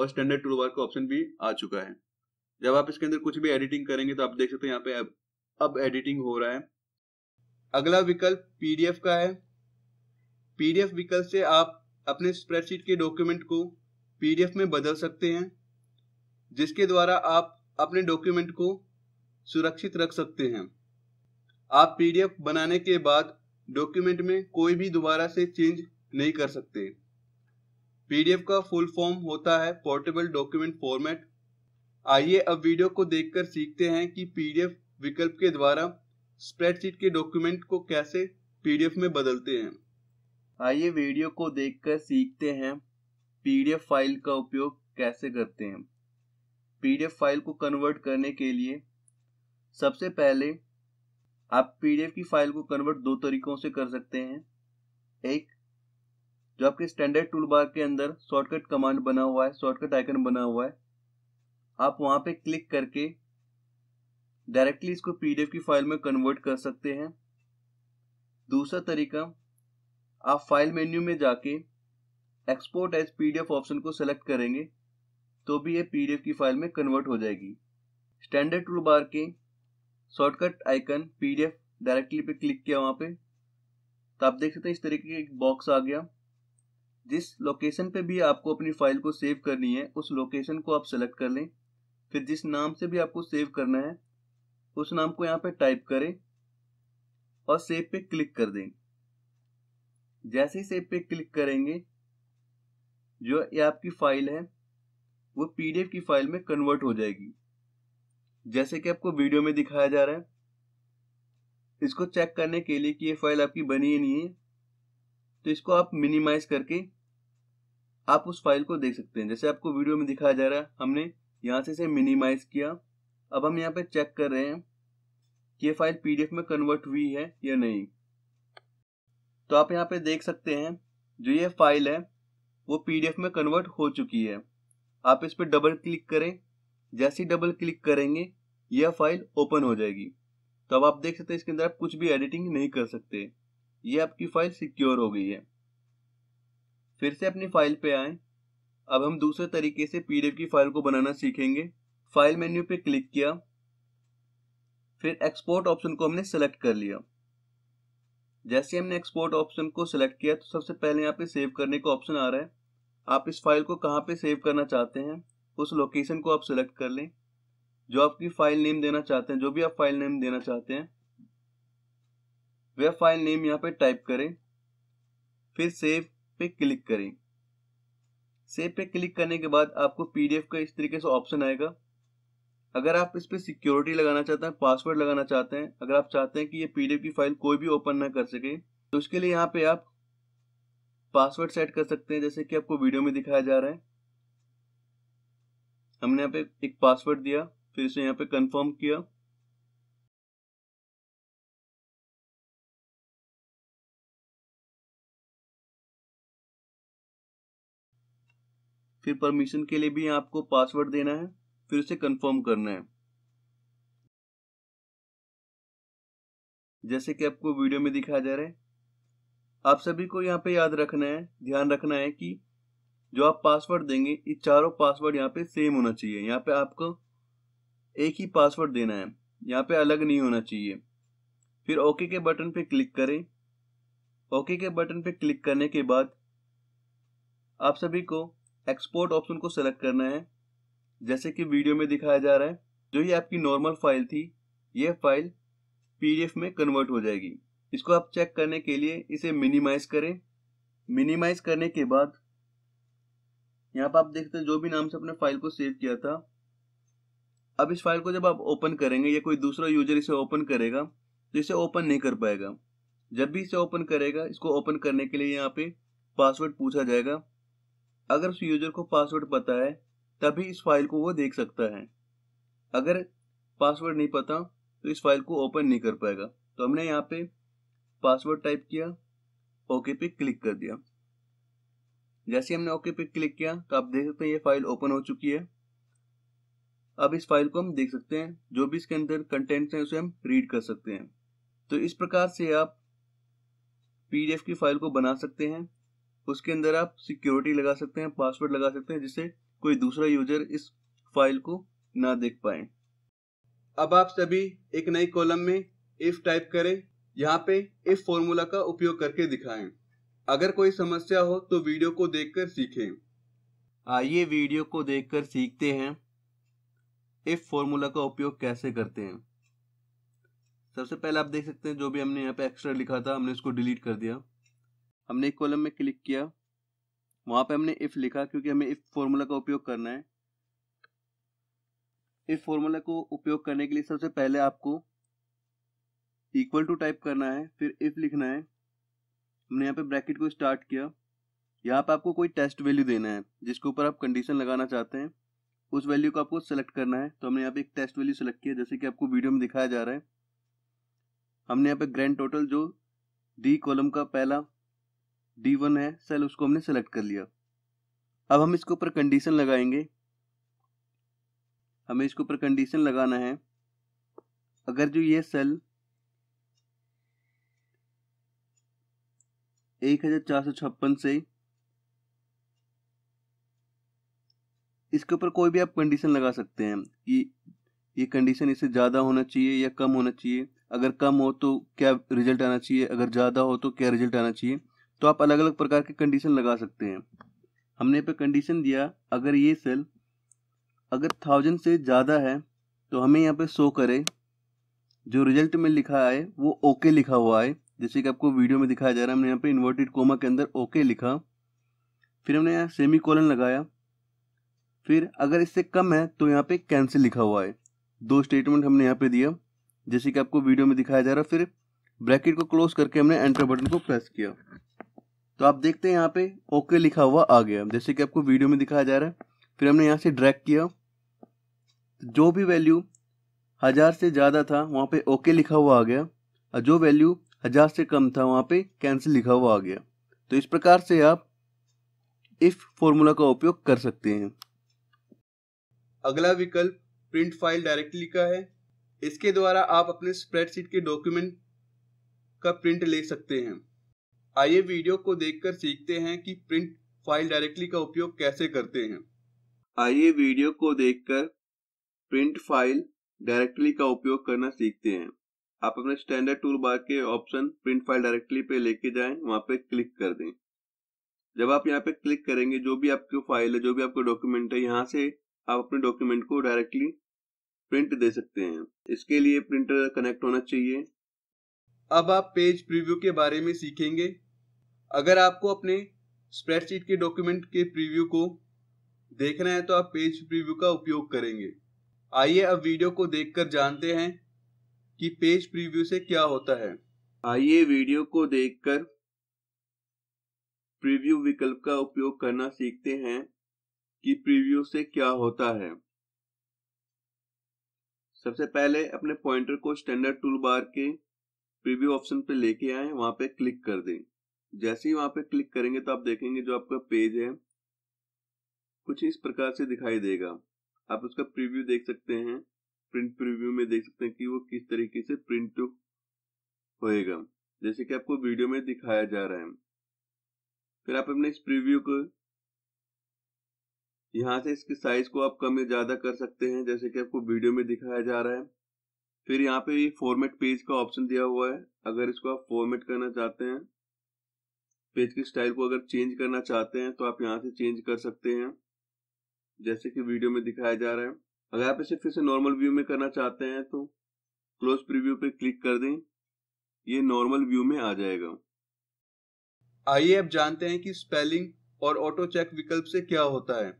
और स्टैंडर्ड टूल बार का ऑप्शन भी आ चुका है जब आप इसके अंदर कुछ भी एडिटिंग करेंगे तो आप देख सकते हैं यहाँ पे अब, अब एडिटिंग हो रहा है अगला विकल्प पीडीएफ का है पीडीएफ विकल्प से आप अपने स्प्रेडशीट के डॉक्यूमेंट को पीडीएफ में बदल सकते हैं जिसके द्वारा आप अपने डॉक्यूमेंट को सुरक्षित रख सकते हैं आप पीडीएफ बनाने के बाद डॉक्यूमेंट में कोई भी दोबारा से चेंज नहीं कर सकते पीडीएफ का फुल फॉर्म होता है पोर्टेबल डॉक्यूमेंट फॉर्मेट आइए अब वीडियो को देखकर सीखते हैं कि पीडीएफ विकल्प के द्वारा स्प्रेडशीट के डॉक्यूमेंट को कैसे पीडीएफ में बदलते हैं आइए वीडियो को देखकर सीखते हैं पीडीएफ फाइल का उपयोग कैसे करते हैं पीडीएफ फाइल को कन्वर्ट करने के लिए सबसे पहले आप पीडीएफ की फाइल को कन्वर्ट दो तरीकों से कर सकते हैं एक जो आपके स्टैंडर्ड टूल बार के अंदर शॉर्टकट कमांड बना हुआ है शॉर्टकट आइकन बना हुआ है आप वहां पे क्लिक करके डायरेक्टली इसको पीडीएफ की फाइल में कन्वर्ट कर सकते हैं दूसरा तरीका आप फाइल मेन्यू में जाके एक्सपोर्ट एज पीडीएफ ऑप्शन को सेलेक्ट करेंगे तो भी ये पीडीएफ की फाइल में कन्वर्ट हो जाएगी स्टैंडर्ड टूल बार के शॉर्टकट आइकन पीडीएफ डायरेक्टली पे क्लिक किया वहाँ पे तो आप देख सकते हैं इस तरीके का एक बॉक्स आ गया जिस लोकेशन पे भी आपको अपनी फाइल को सेव करनी है उस लोकेशन को आप सेलेक्ट कर लें फिर जिस नाम से भी आपको सेव करना है उस नाम को यहाँ पे टाइप करें और सेव पे क्लिक कर दें जैसे ही सेव पे क्लिक करेंगे जो ये आपकी फाइल है वो पीडीएफ की फाइल में कन्वर्ट हो जाएगी जैसे कि आपको वीडियो में दिखाया जा रहा है इसको चेक करने के लिए कि ये फाइल आपकी बनी ही नहीं है तो इसको आप मिनिमाइज करके आप उस फाइल को देख सकते हैं जैसे आपको वीडियो में दिखाया जा रहा है हमने यहाँ से इसे मिनिमाइज किया अब हम यहाँ पे चेक कर रहे हैं कि ये फाइल पीडीएफ में कन्वर्ट हुई है या नहीं तो आप यहाँ पे देख सकते हैं जो ये फाइल है वो पीडीएफ में कन्वर्ट हो चुकी है आप इस पर डबल क्लिक करें जैसे डबल क्लिक करेंगे यह फाइल ओपन हो जाएगी तो अब आप देख सकते हैं इसके अंदर आप कुछ भी एडिटिंग नहीं कर सकते ये आपकी फाइल सिक्योर हो गई है फिर से अपनी फाइल पे आए अब हम दूसरे तरीके से पीडीएफ की फाइल को बनाना सीखेंगे फाइल मेन्यू पे क्लिक किया फिर एक्सपोर्ट ऑप्शन को हमने सेलेक्ट कर लिया जैसे हमने एक्सपोर्ट ऑप्शन को सिलेक्ट किया तो सबसे पहले यहाँ पे सेव करने का ऑप्शन आ रहा है आप इस फाइल को कहाँ पे सेव करना चाहते हैं उस लोकेशन को आप सिलेक्ट कर लें जो आपकी फाइल नेम देना चाहते हैं जो भी आप फाइल नेम देना चाहते हैं वह फाइल नेम यहाँ पे टाइप करें फिर सेव पे क्लिक करें सेव पे क्लिक करने के बाद आपको पीडीएफ का इस तरीके से ऑप्शन आएगा अगर आप इस पर सिक्योरिटी लगाना चाहते हैं पासवर्ड लगाना चाहते हैं अगर आप चाहते हैं कि ये पीडीएफ की फाइल कोई भी ओपन ना कर सके तो उसके लिए यहाँ पे आप पासवर्ड सेट कर सकते हैं जैसे कि आपको वीडियो में दिखाया जा रहा है हमने यहाँ पे एक पासवर्ड दिया फिर इसे यहाँ पे कंफर्म किया फिर परमिशन के लिए भी आपको पासवर्ड देना है फिर उसे कंफर्म करना है जैसे कि आपको वीडियो में दिखाया जा रहा है आप सभी को यहाँ पे याद रखना है ध्यान रखना है कि जो आप पासवर्ड देंगे ये चारों पासवर्ड यहाँ पे सेम होना चाहिए यहाँ पे आपको एक ही पासवर्ड देना है यहाँ पे अलग नहीं होना चाहिए फिर ओके के बटन पे क्लिक करें ओके के बटन पे क्लिक करने के बाद आप सभी को एक्सपोर्ट ऑप्शन को सेलेक्ट करना है जैसे कि वीडियो में दिखाया जा रहा है जो ये आपकी नॉर्मल फाइल थी ये फाइल पीडीएफ में कन्वर्ट हो जाएगी इसको आप चेक करने के लिए इसे मिनिमाइज करें मिनिमाइज करने के बाद यहाँ पर आप देखते हैं जो भी नाम से अपने फाइल को सेव किया था अब इस फाइल को जब आप ओपन करेंगे या कोई दूसरा यूजर इसे ओपन करेगा तो इसे ओपन नहीं कर पाएगा जब भी इसे ओपन करेगा इसको ओपन करने के लिए यहाँ पे पासवर्ड पूछा जाएगा अगर उस यूजर को पासवर्ड पता है तभी इस फाइल को वो देख सकता है अगर पासवर्ड नहीं पता तो इस फाइल को ओपन नहीं कर पाएगा तो हमने यहाँ पे पासवर्ड टाइप किया ओके पे क्लिक कर दिया जैसे हमने ओके पे क्लिक किया तो आप देख सकते हैं ये फाइल ओपन हो चुकी है अब इस फाइल को हम देख सकते हैं जो भी इसके अंदर कंटेंट्स हैं उसे हम रीड कर सकते हैं तो इस प्रकार से आप पीडीएफ की फाइल को बना सकते हैं उसके अंदर आप सिक्योरिटी लगा सकते हैं पासवर्ड लगा सकते हैं जिससे कोई दूसरा यूजर इस फाइल को ना देख पाए अब आप सभी एक नई कॉलम में इफ टाइप करें यहाँ पे इफ फॉर्मूला का उपयोग करके दिखाएं अगर कोई समस्या हो तो वीडियो को देखकर सीखें आइए वीडियो को देखकर सीखते हैं इफ फॉर्मूला का उपयोग कैसे करते हैं सबसे पहले आप देख सकते हैं जो भी हमने यहाँ पे एक्स्ट्रा लिखा था हमने इसको डिलीट कर दिया हमने एक कॉलम में क्लिक किया वहां पे हमने इफ़ लिखा क्योंकि हमें इफ़ फॉर्मूला का उपयोग करना है इस फॉर्मूला को उपयोग करने के लिए सबसे पहले आपको इक्वल टू टाइप करना है फिर इफ लिखना है हमने यहाँ पे ब्रैकेट को स्टार्ट किया यहाँ पे आपको कोई टेस्ट वैल्यू देना है जिसके ऊपर आप कंडीशन लगाना चाहते हैं उस वैल्यू को आपको सेलेक्ट करना है तो हमने यहाँ पे एक टेस्ट वैल्यू सेलेक्ट किया जैसे कि आपको वीडियो में दिखाया जा रहा है हमने यहाँ पे ग्रैंड टोटल जो डी कॉलम का पहला डी वन है सेल उसको हमने सेलेक्ट कर लिया अब हम इसके ऊपर कंडीशन लगाएंगे हमें इसके ऊपर कंडीशन लगाना है अगर जो ये सेल एक हजार चार सौ छप्पन से इसके ऊपर कोई भी आप कंडीशन लगा सकते हैं कि ये कंडीशन इससे ज़्यादा होना चाहिए या कम होना चाहिए अगर कम हो तो क्या रिजल्ट आना चाहिए अगर ज़्यादा हो तो क्या रिजल्ट आना चाहिए तो आप अलग अलग प्रकार के कंडीशन लगा सकते हैं हमने पे कंडीशन दिया अगर ये सेल अगर थाउजेंड से ज़्यादा है तो हमें यहाँ पे शो करे जो रिजल्ट में लिखा है वो ओके लिखा हुआ है जैसे कि आपको वीडियो में दिखाया जा रहा है हमने यहाँ पे इन्वर्टेड कोमा के अंदर ओके लिखा फिर हमने यहाँ सेमी कॉलन लगाया फिर अगर इससे कम है तो यहाँ पे कैंसिल लिखा हुआ है दो स्टेटमेंट हमने यहाँ पे दिया जैसे कि आपको वीडियो में दिखाया जा रहा फिर ब्रैकेट को क्लोज करके हमने एंटर बटन को प्रेस किया तो आप देखते हैं यहाँ पे ओके लिखा हुआ आ गया जैसे कि आपको वीडियो में दिखाया जा रहा है फिर हमने यहाँ से ड्रैक किया जो भी वैल्यू हज़ार से ज़्यादा था वहाँ पे ओके लिखा हुआ आ गया और जो वैल्यू हजार से कम था वहाँ पे कैंसिल लिखा हुआ आ गया तो इस प्रकार से आप इफ फॉर्मूला का उपयोग कर सकते हैं अगला विकल्प प्रिंट फाइल डायरेक्टली का है इसके द्वारा आप अपने स्प्रेडशीट के डॉक्यूमेंट का प्रिंट ले सकते हैं आइए वीडियो को देखकर सीखते हैं कि प्रिंट फाइल डायरेक्टली का उपयोग कैसे करते हैं आइए वीडियो को देखकर प्रिंट फाइल डायरेक्टली का उपयोग करना सीखते हैं आप अपने स्टैंडर्ड टूल बार के option print file directly pay लेके जाएं वहां पे क्लिक कर दें जब आप यहाँ पे क्लिक करेंगे जो भी आपकी फाइल है जो भी आपका डॉक्यूमेंट है यहाँ से आप अपने डॉक्यूमेंट को डायरेक्टली प्रिंट दे सकते हैं इसके लिए प्रिंटर कनेक्ट होना चाहिए अब आप पेज प्रीव्यू के बारे में सीखेंगे अगर आपको अपने स्प्रेडशीट के डॉक्यूमेंट के प्रीव्यू को देखना है तो आप पेज प्रीव्यू का उपयोग करेंगे आइए अब वीडियो को देखकर जानते हैं कि पेज प्रीव्यू से क्या होता है आइए वीडियो को देखकर प्रीव्यू विकल्प का उपयोग करना सीखते हैं कि प्रीव्यू से क्या होता है सबसे पहले अपने पॉइंटर को स्टैंडर्ड टूल बार के प्रीव्यू ऑप्शन पे लेके आए वहां पे क्लिक कर दें जैसे ही वहां पे क्लिक करेंगे तो आप देखेंगे जो आपका पेज है कुछ इस प्रकार से दिखाई देगा आप उसका प्रीव्यू देख सकते हैं प्रिंट प्रीव्यू में देख सकते हैं कि वो किस तरीके से प्रिंट होएगा जैसे कि आपको वीडियो में दिखाया जा रहा है फिर आप अपने इस प्रीव्यू को यहाँ से इसके साइज को आप कम या ज्यादा कर सकते हैं जैसे कि आपको वीडियो में दिखाया जा रहा है फिर यहाँ पे फॉर्मेट पेज का ऑप्शन दिया हुआ है अगर इसको आप फॉर्मेट करना चाहते हैं पेज की स्टाइल को अगर चेंज करना चाहते हैं तो आप यहाँ से चेंज कर सकते हैं जैसे कि वीडियो में दिखाया जा रहा है अगर आप इसे फिर से नॉर्मल व्यू में करना चाहते हैं तो क्लोज प्रीव्यू पर क्लिक कर दें ये नॉर्मल व्यू में आ जाएगा आइए अब जानते हैं कि स्पेलिंग और ऑटो चेक विकल्प से क्या होता है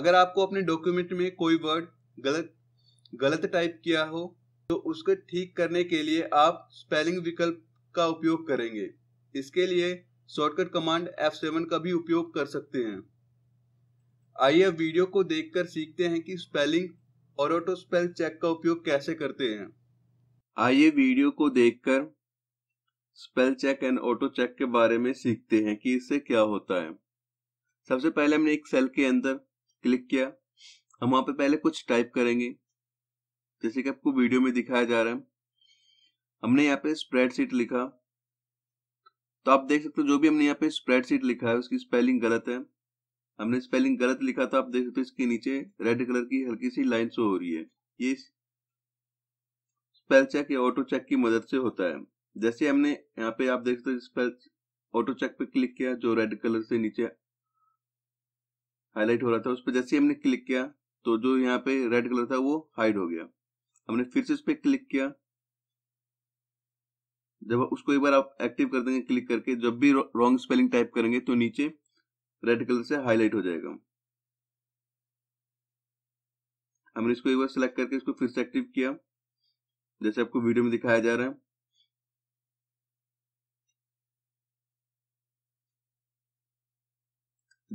अगर आपको अपने डॉक्यूमेंट में कोई वर्ड गलत गलत टाइप किया हो तो उसको ठीक करने के लिए आप स्पेलिंग विकल्प का उपयोग करेंगे इसके लिए शॉर्टकट कमांड F7 का भी उपयोग कर सकते हैं आइए वीडियो को देखकर सीखते हैं कि स्पेलिंग और ऑटो स्पेल चेक का उपयोग कैसे करते हैं आइए वीडियो को देखकर spell check and auto check के बारे में सीखते हैं कि इससे क्या होता है सबसे पहले हमने एक सेल के अंदर क्लिक किया हम वहां पे पहले कुछ टाइप करेंगे जैसे कि आपको वीडियो में दिखाया जा रहा है हमने यहाँ पे स्प्रेडशीट लिखा तो आप देख सकते हो जो भी हमने यहाँ पे स्प्रेडशीट लिखा है उसकी स्पेलिंग गलत है हमने स्पेलिंग गलत लिखा था आप देख सकते हो इसके नीचे रेड कलर की हल्की सी लाइन शो हो रही है ये स्पेल चेक या ऑटो चेक की मदद से होता है जैसे हमने यहाँ पे आप देख सकते हो स्पेल ऑटो चेक पे क्लिक किया जो रेड कलर से नीचे हाईलाइट हो रहा था उस पर जैसे हमने क्लिक किया तो जो यहाँ पे रेड कलर था वो हाइड हो गया हमने फिर से इस पर क्लिक किया जब उसको एक बार आप एक्टिव कर देंगे क्लिक करके जब भी रॉन्ग स्पेलिंग टाइप करेंगे तो नीचे रेड कलर से हाईलाइट हो जाएगा हमने इसको एक बार सिलेक्ट करके इसको फिर से एक्टिव किया जैसे आपको वीडियो में दिखाया जा रहा है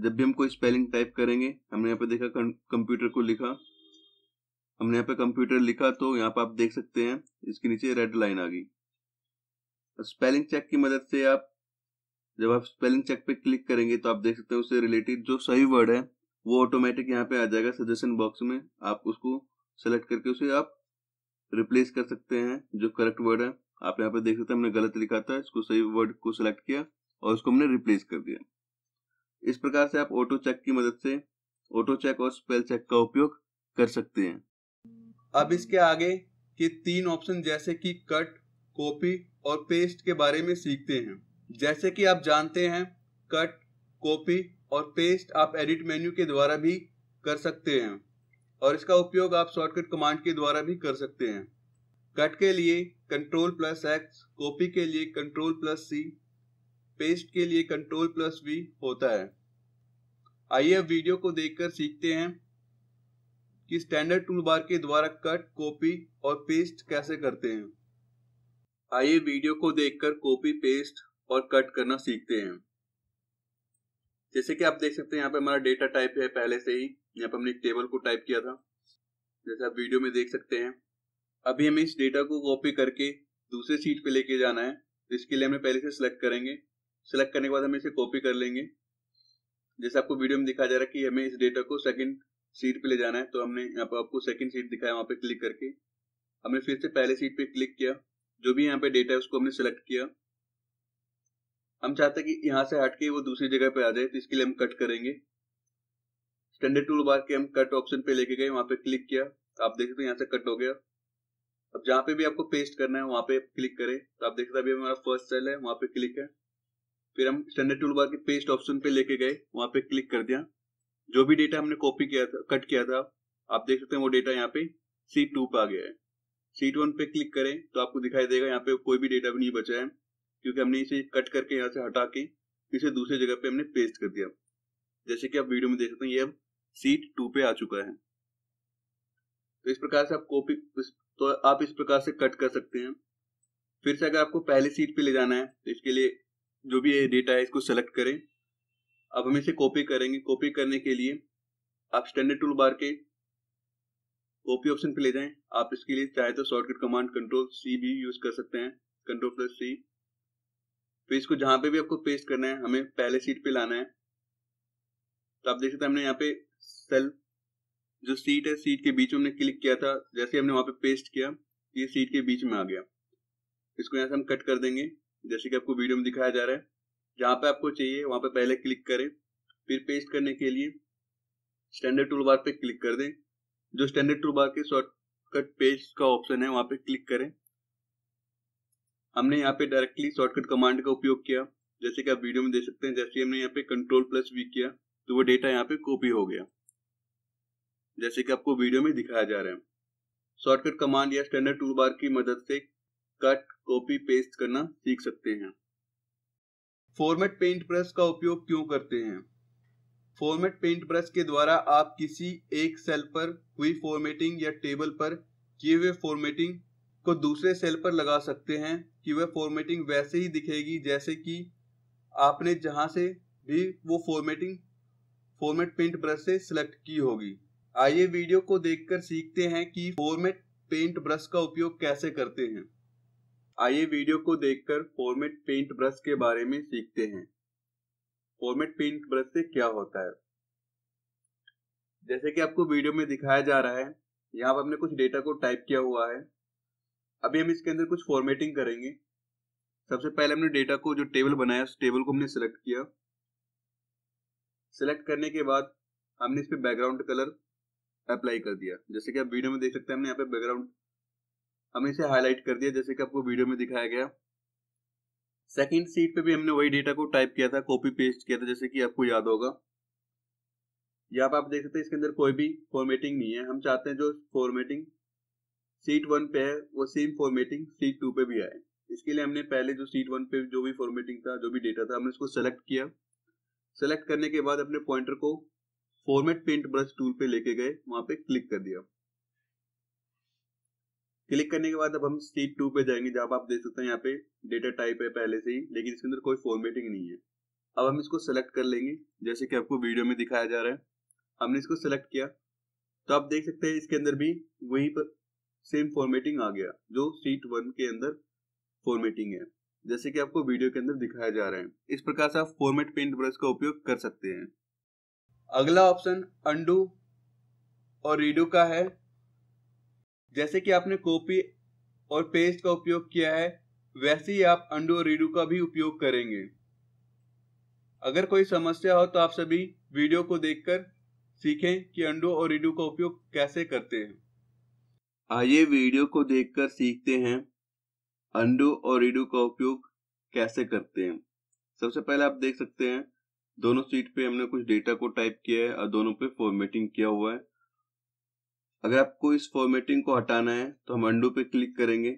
जब भी हम कोई स्पेलिंग टाइप करेंगे हमने यहाँ पे देखा कंप्यूटर को लिखा हमने यहाँ पे कंप्यूटर लिखा तो यहाँ पे आप देख सकते हैं इसके नीचे रेड लाइन आ गई स्पेलिंग चेक की मदद से आप जब आप स्पेलिंग चेक पे क्लिक करेंगे तो आप देख सकते हैं उससे रिलेटेड जो सही वर्ड है वो ऑटोमेटिक यहाँ पे आ जाएगा सजेशन बॉक्स में आप उसको सेलेक्ट करके उसे आप रिप्लेस कर सकते हैं जो करेक्ट वर्ड है आप यहाँ पे देख सकते हैं हमने गलत लिखा था इसको सही वर्ड को सिलेक्ट किया और उसको हमने रिप्लेस कर दिया इस प्रकार से आप ऑटो चेक की मदद से ऑटो चेक और स्पेल चेक का उपयोग कर सकते हैं अब इसके आगे के तीन ऑप्शन जैसे कि कट कॉपी और पेस्ट के बारे में सीखते हैं जैसे कि आप जानते हैं कट कॉपी और पेस्ट आप एडिट मेन्यू के द्वारा भी कर सकते हैं और इसका उपयोग आप शॉर्टकट कमांड के द्वारा भी कर सकते हैं कट के लिए कंट्रोल प्लस एक्स कॉपी के लिए कंट्रोल प्लस सी पेस्ट के लिए कंट्रोल प्लस वी होता है आइए अब वीडियो को देखकर सीखते हैं कि स्टैंडर्ड टूल बार के द्वारा कट कॉपी और पेस्ट कैसे करते हैं आइए वीडियो को देखकर कॉपी पेस्ट और कट करना सीखते हैं जैसे कि आप देख सकते हैं यहाँ पे हमारा डेटा टाइप है पहले से ही यहाँ पे हमने एक टेबल को टाइप किया था जैसे आप वीडियो में देख सकते हैं अभी हमें इस डेटा को कॉपी करके दूसरे सीट पे लेके जाना है तो इसके लिए हमें पहले से सिलेक्ट करेंगे सिलेक्ट करने के बाद हमें इसे कॉपी कर लेंगे जैसे आपको वीडियो में दिखाया जा रहा है कि हमें इस डेटा को सेकंड सीट पे ले जाना है तो हमने यहाँ पर आपको सेकंड सीट दिखाया वहाँ पे क्लिक करके हमने फिर से पहले सीट पे क्लिक किया जो भी यहाँ पे डेटा है उसको हमने सेलेक्ट किया हम चाहते हैं कि यहाँ से हट के वो दूसरी जगह पे आ जाए तो इसके लिए हम कट करेंगे स्टैंडर्ड टूल बार के हम कट ऑप्शन पे लेके गए वहां पे क्लिक किया तो आप देख सकते हैं यहाँ से कट हो गया अब जहां पे भी आपको पेस्ट करना है वहां पे क्लिक करें तो आप देख सकते अभी हमारा फर्स्ट सेल है वहां पे क्लिक है फिर हम स्टैंडर्ड टूल बार के पेस्ट ऑप्शन पे लेके गए वहां पे क्लिक कर दिया जो भी डेटा हमने कॉपी किया था कट किया था आप देख सकते हैं वो डेटा यहाँ पे सी टू पे आ गया है सी टू पे क्लिक करें तो आपको दिखाई देगा यहाँ पे कोई भी डेटा भी नहीं बचा है क्योंकि हमने इसे कट करके यहाँ से हटा के इसे दूसरी जगह पे हमने पेस्ट कर दिया जैसे कि आप वीडियो में देख सकते हैं ये अब सीट टू पे आ चुका है तो इस प्रकार से आप कॉपी तो आप इस प्रकार से कट कर सकते हैं फिर से अगर आपको पहली सीट पे ले जाना है तो इसके लिए जो भी डेटा है इसको सेलेक्ट करें अब हम इसे कॉपी करेंगे कॉपी करने के लिए आप स्टैंडर्ड टूल बार के कॉपी ऑप्शन पे ले जाएं आप इसके लिए चाहे तो शॉर्टकट कमांड कंट्रोल सी भी यूज कर सकते हैं कंट्रोल प्लस सी तो इसको जहां पे भी आपको पेस्ट करना है हमें पहले सीट पे लाना है तो आप देख सकते हैं हमने यहाँ पे सेल जो सीट है सीट के बीच में हमने क्लिक किया था जैसे हमने वहां पे पेस्ट किया ये सीट के बीच में आ गया इसको यहां से हम कट कर देंगे जैसे कि आपको वीडियो में दिखाया जा रहा है जहां पे आपको चाहिए वहां पे पहले क्लिक करें फिर पेस्ट करने के लिए स्टैंडर्ड टूल बार पे क्लिक कर दें जो स्टैंडर्ड टूल बार के शॉर्टकट पेज का ऑप्शन है वहां पे क्लिक करें हमने यहाँ पे डायरेक्टली शॉर्टकट कमांड का उपयोग किया जैसे कि आप वीडियो में देख सकते हैं जैसे हमने यहाँ पे कंट्रोल प्लस वी किया तो वो डेटा यहाँ पे कॉपी हो गया जैसे कि आपको वीडियो में दिखाया जा रहा है शॉर्टकट कमांड या स्टैंडर्ड टूल बार की मदद से कट कॉपी पेस्ट करना सीख सकते हैं फॉर्मेट पेंट ब्रश का उपयोग क्यों करते हैं फॉर्मेट पेंट ब्रश के द्वारा आप किसी एक सेल पर हुई फॉर्मेटिंग या टेबल पर किए हुए फॉर्मेटिंग को दूसरे सेल पर लगा सकते हैं कि वह फॉर्मेटिंग वैसे ही दिखेगी जैसे कि आपने जहां से भी वो फॉर्मेटिंग फॉर्मेट पेंट ब्रश से सिलेक्ट की होगी आइए वीडियो को देखकर सीखते हैं कि फॉर्मेट पेंट ब्रश का उपयोग कैसे करते हैं आइए वीडियो को देखकर फॉर्मेट पेंट ब्रश के बारे में सीखते हैं फॉर्मेट पेंट ब्रश से क्या होता है जैसे कि आपको वीडियो में दिखाया जा रहा है यहाँ पर हमने कुछ डेटा को टाइप किया हुआ है अभी हम इसके अंदर कुछ फॉर्मेटिंग करेंगे सबसे पहले हमने डेटा को जो टेबल बनाया उस टेबल को हमने सेलेक्ट किया सेलेक्ट करने के बाद हमने इस पर बैकग्राउंड कलर अप्लाई कर दिया जैसे कि आप वीडियो में देख सकते हैं हमने यहाँ पे बैकग्राउंड हमने इसे हाईलाइट कर दिया जैसे कि आपको वीडियो में दिखाया गया सेकेंड सीट पे भी हमने वही डेटा को टाइप किया था कॉपी पेस्ट किया था जैसे कि आपको याद होगा यहाँ पर आप देख सकते हैं इसके अंदर कोई भी फॉर्मेटिंग नहीं है हम चाहते हैं जो फॉर्मेटिंग सीट वन पे है वो सेम फॉर्मेटिंग सीट टू पे भी आए इसके लिए हमने पहले जो सीट वन पे जो भी फॉर्मेटिंग था जो भी डेटा था हमने उसको सेलेक्ट किया सेलेक्ट करने के बाद अपने पॉइंटर को फॉर्मेट पेंट ब्रश टूल पे लेके गए वहां पे क्लिक कर दिया क्लिक करने के बाद अब हम सीट टू पे जाएंगे जहां आप देख सकते हैं यहाँ पे डेटा टाइप है पहले से ही लेकिन इसके अंदर कोई फॉर्मेटिंग नहीं है अब हम इसको सेलेक्ट कर लेंगे जैसे कि आपको वीडियो में दिखाया जा रहा है हमने इसको सेलेक्ट किया तो आप देख सकते हैं इसके अंदर भी वही पर सेम फॉर्मेटिंग आ गया जो सीट वन के अंदर फॉर्मेटिंग है जैसे कि आपको वीडियो के अंदर दिखाया जा रहा है इस प्रकार से आप फॉर्मेट पेंट ब्रश का उपयोग कर सकते हैं अगला ऑप्शन अंडू और रीडू का है जैसे कि आपने कॉपी और पेस्ट का उपयोग किया है वैसे ही आप अंडू और रीडू का भी उपयोग करेंगे अगर कोई समस्या हो तो आप सभी वीडियो को देखकर सीखें कि अंडू और रीडू का उपयोग कैसे करते हैं आइए वीडियो को देखकर सीखते हैं अंडू और रीडू का उपयोग कैसे करते हैं सबसे पहले आप देख सकते हैं दोनों सीट पे हमने कुछ डेटा को टाइप किया है और दोनों पे फॉर्मेटिंग किया हुआ है अगर आपको इस फॉर्मेटिंग को हटाना है तो हम अंडू पे क्लिक करेंगे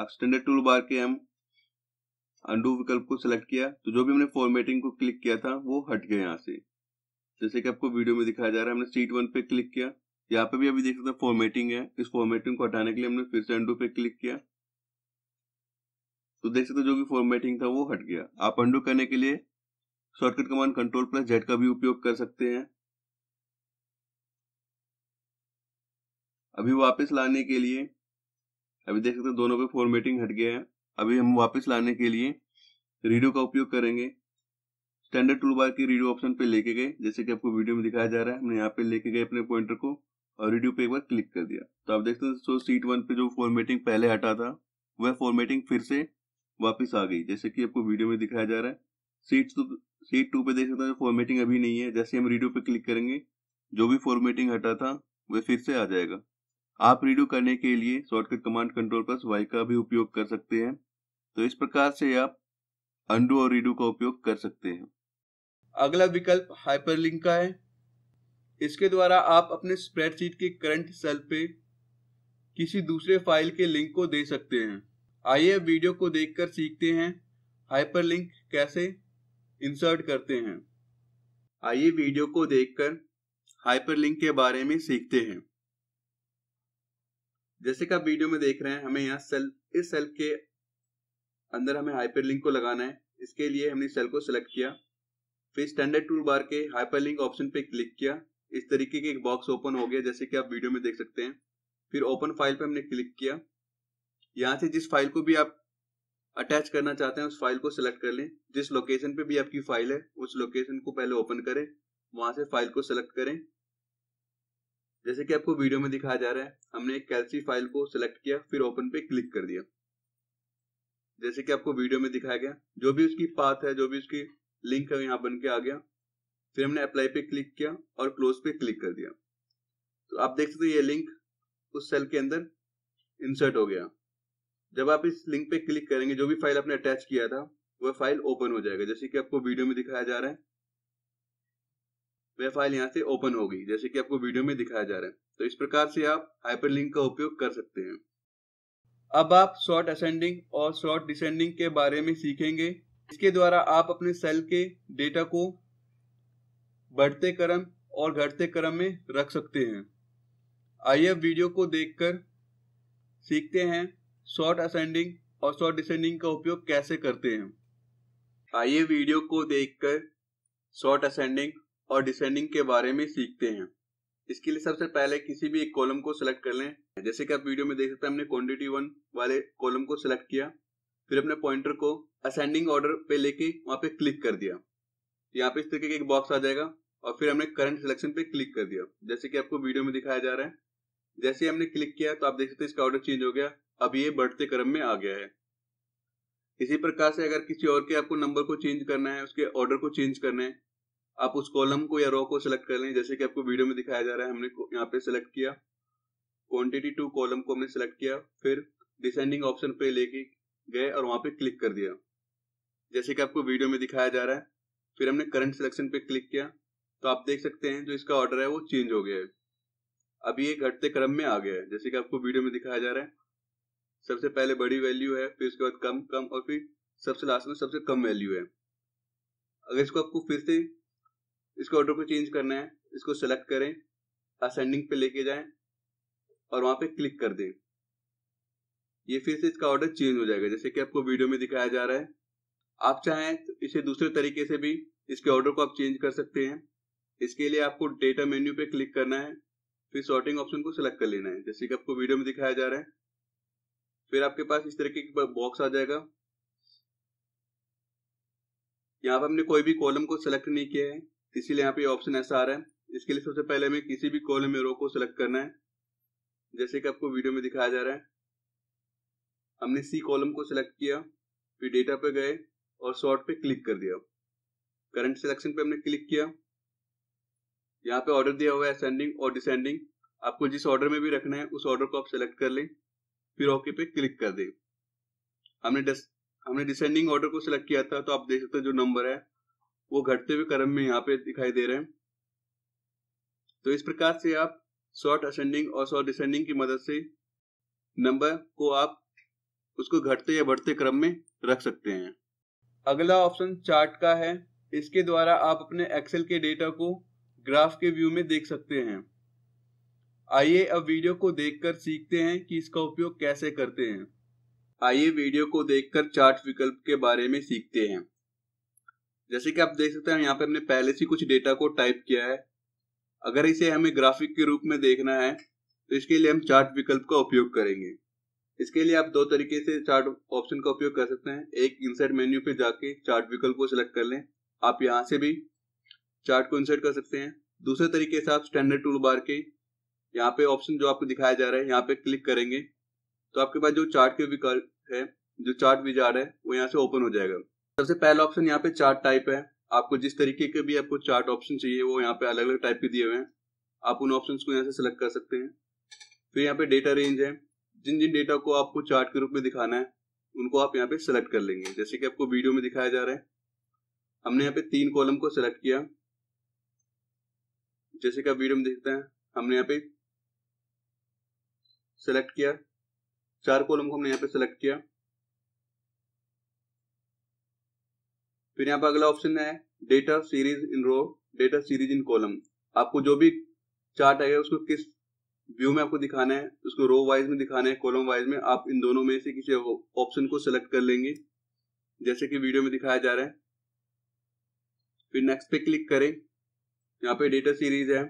आप स्टैंडर्ड टूल बार के हम अंडू विकल्प को सिलेक्ट किया तो जो भी हमने फॉर्मेटिंग को क्लिक किया था वो हट गया यहाँ से जैसे कि आपको वीडियो में दिखाया जा रहा है हमने सीट वन पे क्लिक किया यहाँ पे भी अभी देख सकते हैं फॉर्मेटिंग है इस फॉर्मेटिंग को हटाने के लिए हमने फिर से अंडू पे क्लिक किया तो देख सकते जो भी फॉर्मेटिंग था वो हट गया आप अंडू करने के लिए shortcut command control plus Z का भी उपयोग कर सकते हैं अभी वापस लाने के लिए अभी देख सकते हैं दोनों पे फॉर्मेटिंग हट गया है अभी हम वापस लाने के लिए रीडो का उपयोग करेंगे स्टैंडर्ड टूल बार की रीडो ऑप्शन पे लेके गए जैसे कि आपको वीडियो में दिखाया जा रहा है हमने यहाँ पे लेके गए अपने पॉइंटर को और रिड्यू पे एक बार क्लिक कर दिया तो आप देखते हैं सीट वन पे जो फॉर्मेटिंग पहले हटा था वह फॉर्मेटिंग फिर से वापस आ गई जैसे कि आपको वीडियो में दिखाया जा रहा है सीट टू सीट टू पे देख सकते हैं फॉर्मेटिंग अभी नहीं है जैसे हम रिड्यू पे क्लिक करेंगे जो भी फॉर्मेटिंग हटा था वह फिर से आ जाएगा आप रिड्यू करने के लिए shortcut command control plus Y का भी उपयोग कर सकते हैं तो इस प्रकार से आप अंडू और रिड्यू का उपयोग कर सकते हैं अगला विकल्प हाइपरलिंक का है इसके द्वारा आप अपने स्प्रेडशीट के करंट सेल पे किसी दूसरे फाइल के लिंक को दे सकते हैं आइए वीडियो को देखकर सीखते हैं हाइपरलिंक कैसे इंसर्ट करते हैं आइए वीडियो को देखकर हाइपरलिंक के बारे में सीखते हैं जैसे कि आप वीडियो में देख रहे हैं हमें यहाँ सेल इस सेल के अंदर हमें हाइपरलिंक को लगाना है इसके लिए हमने सेल को सिलेक्ट किया फिर स्टैंडर्ड टूल बार के हाइपरलिंक ऑप्शन पे क्लिक किया इस तरीके के एक बॉक्स ओपन हो गया जैसे कि आप वीडियो में देख सकते हैं फिर ओपन फाइल पर हमने क्लिक किया यहाँ से जिस फाइल को भी आप अटैच करना चाहते हैं उस फाइल को सिलेक्ट कर लें जिस लोकेशन पे भी आपकी फाइल है उस लोकेशन को पहले ओपन करें वहां से फाइल को सिलेक्ट करें जैसे कि आपको वीडियो में दिखाया जा रहा है हमने एक कैलसी फाइल को सिलेक्ट किया फिर ओपन पे क्लिक कर दिया जैसे कि आपको वीडियो में दिखाया गया जो भी उसकी पाथ है जो भी उसकी लिंक है यहाँ बन के आ गया फिर हमने अप्लाई पे क्लिक किया और क्लोज पे क्लिक कर दिया तो आप देख सकते हो ये लिंक उस सेल के अंदर इंसर्ट हो गया जब आप इस लिंक पे क्लिक करेंगे जो भी फाइल आपने अटैच किया था वह फाइल ओपन हो जाएगा जैसे कि आपको वीडियो में दिखाया जा रहा है वह फाइल यहाँ से ओपन होगी जैसे कि आपको वीडियो में दिखाया जा रहा है तो इस प्रकार से आप हाइपरलिंक का उपयोग कर सकते हैं अब आप शॉर्ट असेंडिंग और शॉर्ट डिसेंडिंग के बारे में सीखेंगे इसके द्वारा आप अपने सेल के डेटा को बढ़ते क्रम और घटते क्रम में रख सकते हैं आइए वीडियो को देखकर सीखते हैं शॉर्ट असेंडिंग और शॉर्ट डिसेंडिंग का उपयोग कैसे करते हैं आइए वीडियो को देखकर शॉर्ट असेंडिंग और डिसेंडिंग के बारे में सीखते हैं इसके लिए सबसे पहले किसी भी एक कॉलम को सिलेक्ट कर लें जैसे कि आप वीडियो में देख सकते हैं हमने क्वांटिटी वन वाले कॉलम को सिलेक्ट किया फिर अपने पॉइंटर को असेंडिंग ऑर्डर पे लेके वहां पे क्लिक कर दिया यहाँ पे इस तरीके का एक बॉक्स आ जाएगा और फिर हमने करंट सिलेक्शन पे क्लिक कर दिया जैसे कि आपको वीडियो में दिखाया जा रहा है जैसे हमने क्लिक किया तो आप देख सकते हैं इसका ऑर्डर चेंज हो गया अब ये बढ़ते क्रम में आ गया है इसी प्रकार से अगर किसी और के आपको नंबर को चेंज करना है उसके ऑर्डर को चेंज करना है आप उस कॉलम को या रो को सिलेक्ट कर लें जैसे कि आपको वीडियो में दिखाया जा रहा है हमने यहाँ पे सिलेक्ट किया क्वांटिटी टू कॉलम को हमने सिलेक्ट किया फिर डिसेंडिंग ऑप्शन पे लेके गए और वहां पे क्लिक कर दिया जैसे कि आपको वीडियो में दिखाया जा रहा है फिर हमने करंट सिलेक्शन पे क्लिक किया तो आप देख सकते हैं जो इसका ऑर्डर है वो चेंज हो गया है अब ये घटते क्रम में आ गया है जैसे कि आपको वीडियो में दिखाया जा रहा है सबसे पहले बड़ी वैल्यू है फिर उसके बाद कम कम और फिर सबसे लास्ट में सबसे कम वैल्यू है अगर इसको आपको फिर से इसके ऑर्डर को चेंज करना है इसको सेलेक्ट करें असेंडिंग पे लेके जाए और वहां पे क्लिक कर दें ये फिर से इसका ऑर्डर चेंज हो जाएगा जैसे कि आपको वीडियो में दिखाया जा रहा है आप चाहें तो इसे दूसरे तरीके से भी इसके ऑर्डर को आप चेंज कर सकते हैं इसके लिए आपको डेटा मेन्यू पे क्लिक करना है फिर सॉर्टिंग ऑप्शन को सिलेक्ट कर लेना है जैसे कि आपको वीडियो में दिखाया जा रहा है फिर आपके पास इस तरीके का बॉक्स आ जाएगा यहाँ पर हमने कोई भी कॉलम को सिलेक्ट नहीं किया है इसीलिए यहाँ पे ऑप्शन ऐसा आ रहा है इसके लिए सबसे पहले हमें किसी भी कॉलम में रो को सिलेक्ट करना है जैसे कि आपको वीडियो में दिखाया जा रहा है हमने सी कॉलम को सिलेक्ट किया फिर डेटा पे गए और शॉर्ट पे क्लिक कर दिया करंट सिलेक्शन पे हमने क्लिक किया यहाँ पे ऑर्डर दिया हुआ है असेंडिंग और डिसेंडिंग आपको जिस ऑर्डर में भी रखना है उस ऑर्डर को आप सेलेक्ट कर लें फिर ओके पे क्लिक कर दें हमने डिस, हमने डिसेंडिंग ऑर्डर को सिलेक्ट किया था तो आप देख सकते हो जो नंबर है वो घटते हुए क्रम में यहाँ पे दिखाई दे रहे हैं तो इस प्रकार से आप शॉर्ट असेंडिंग और शॉर्ट डिसेंडिंग की मदद से नंबर को आप उसको घटते या बढ़ते क्रम में रख सकते हैं अगला ऑप्शन चार्ट का है इसके द्वारा आप अपने एक्सेल के डेटा को ग्राफ के व्यू में देख सकते हैं आइए अब वीडियो को देखकर सीखते हैं कि इसका उपयोग कैसे करते हैं आइए वीडियो को देखकर चार्ट विकल्प के बारे में सीखते हैं जैसे कि आप देख सकते हैं यहाँ पर हमने पहले से कुछ डेटा को टाइप किया है अगर इसे हमें ग्राफिक के रूप में देखना है तो इसके लिए हम चार्ट विकल्प का उपयोग करेंगे इसके लिए आप दो तरीके से चार्ट ऑप्शन का उपयोग कर सकते हैं एक इंसर्ट मेन्यू पे जाके चार्ट विकल्प को सिलेक्ट कर लें आप यहाँ से भी चार्ट को इंसर्ट कर सकते हैं दूसरे तरीके से आप स्टैंडर्ड टूल बार के यहाँ पे ऑप्शन जो आपको दिखाया जा रहा है यहाँ पे क्लिक करेंगे तो आपके पास जो चार्ट के विकल्प है जो चार्ट विजार है वो यहाँ से ओपन हो जाएगा सबसे पहला ऑप्शन यहाँ पे चार्ट टाइप है आपको जिस तरीके के भी आपको चार्ट ऑप्शन चाहिए वो यहाँ पे अलग अलग टाइप के दिए हुए हैं आप उन ऑप्शन को यहाँ सेलेक्ट कर सकते हैं फिर यहाँ पे डेटा रेंज है जिन जिन डेटा को आपको चार्ट के रूप में दिखाना है उनको आप यहाँ पे सिलेक्ट कर लेंगे जैसे कि आपको वीडियो में दिखाया जा रहा है हमने यहाँ पे तीन कॉलम को सिलेक्ट किया जैसे कि आप वीडियो में देखते हैं हमने यहाँ पे सेलेक्ट किया चार कॉलम को हमने यहाँ पे सेलेक्ट किया फिर यहाँ पे अगला ऑप्शन है data series in row data series in column आपको जो भी चार्ट आएगा उसको किस व्यू में आपको दिखाना है उसको रो वाइज में दिखाना है कॉलम वाइज में आप इन दोनों में से किसी ऑप्शन को सिलेक्ट कर लेंगे जैसे कि वीडियो में दिखाया जा रहा है फिर नेक्स्ट पे क्लिक करें यहाँ पे डेटा सीरीज है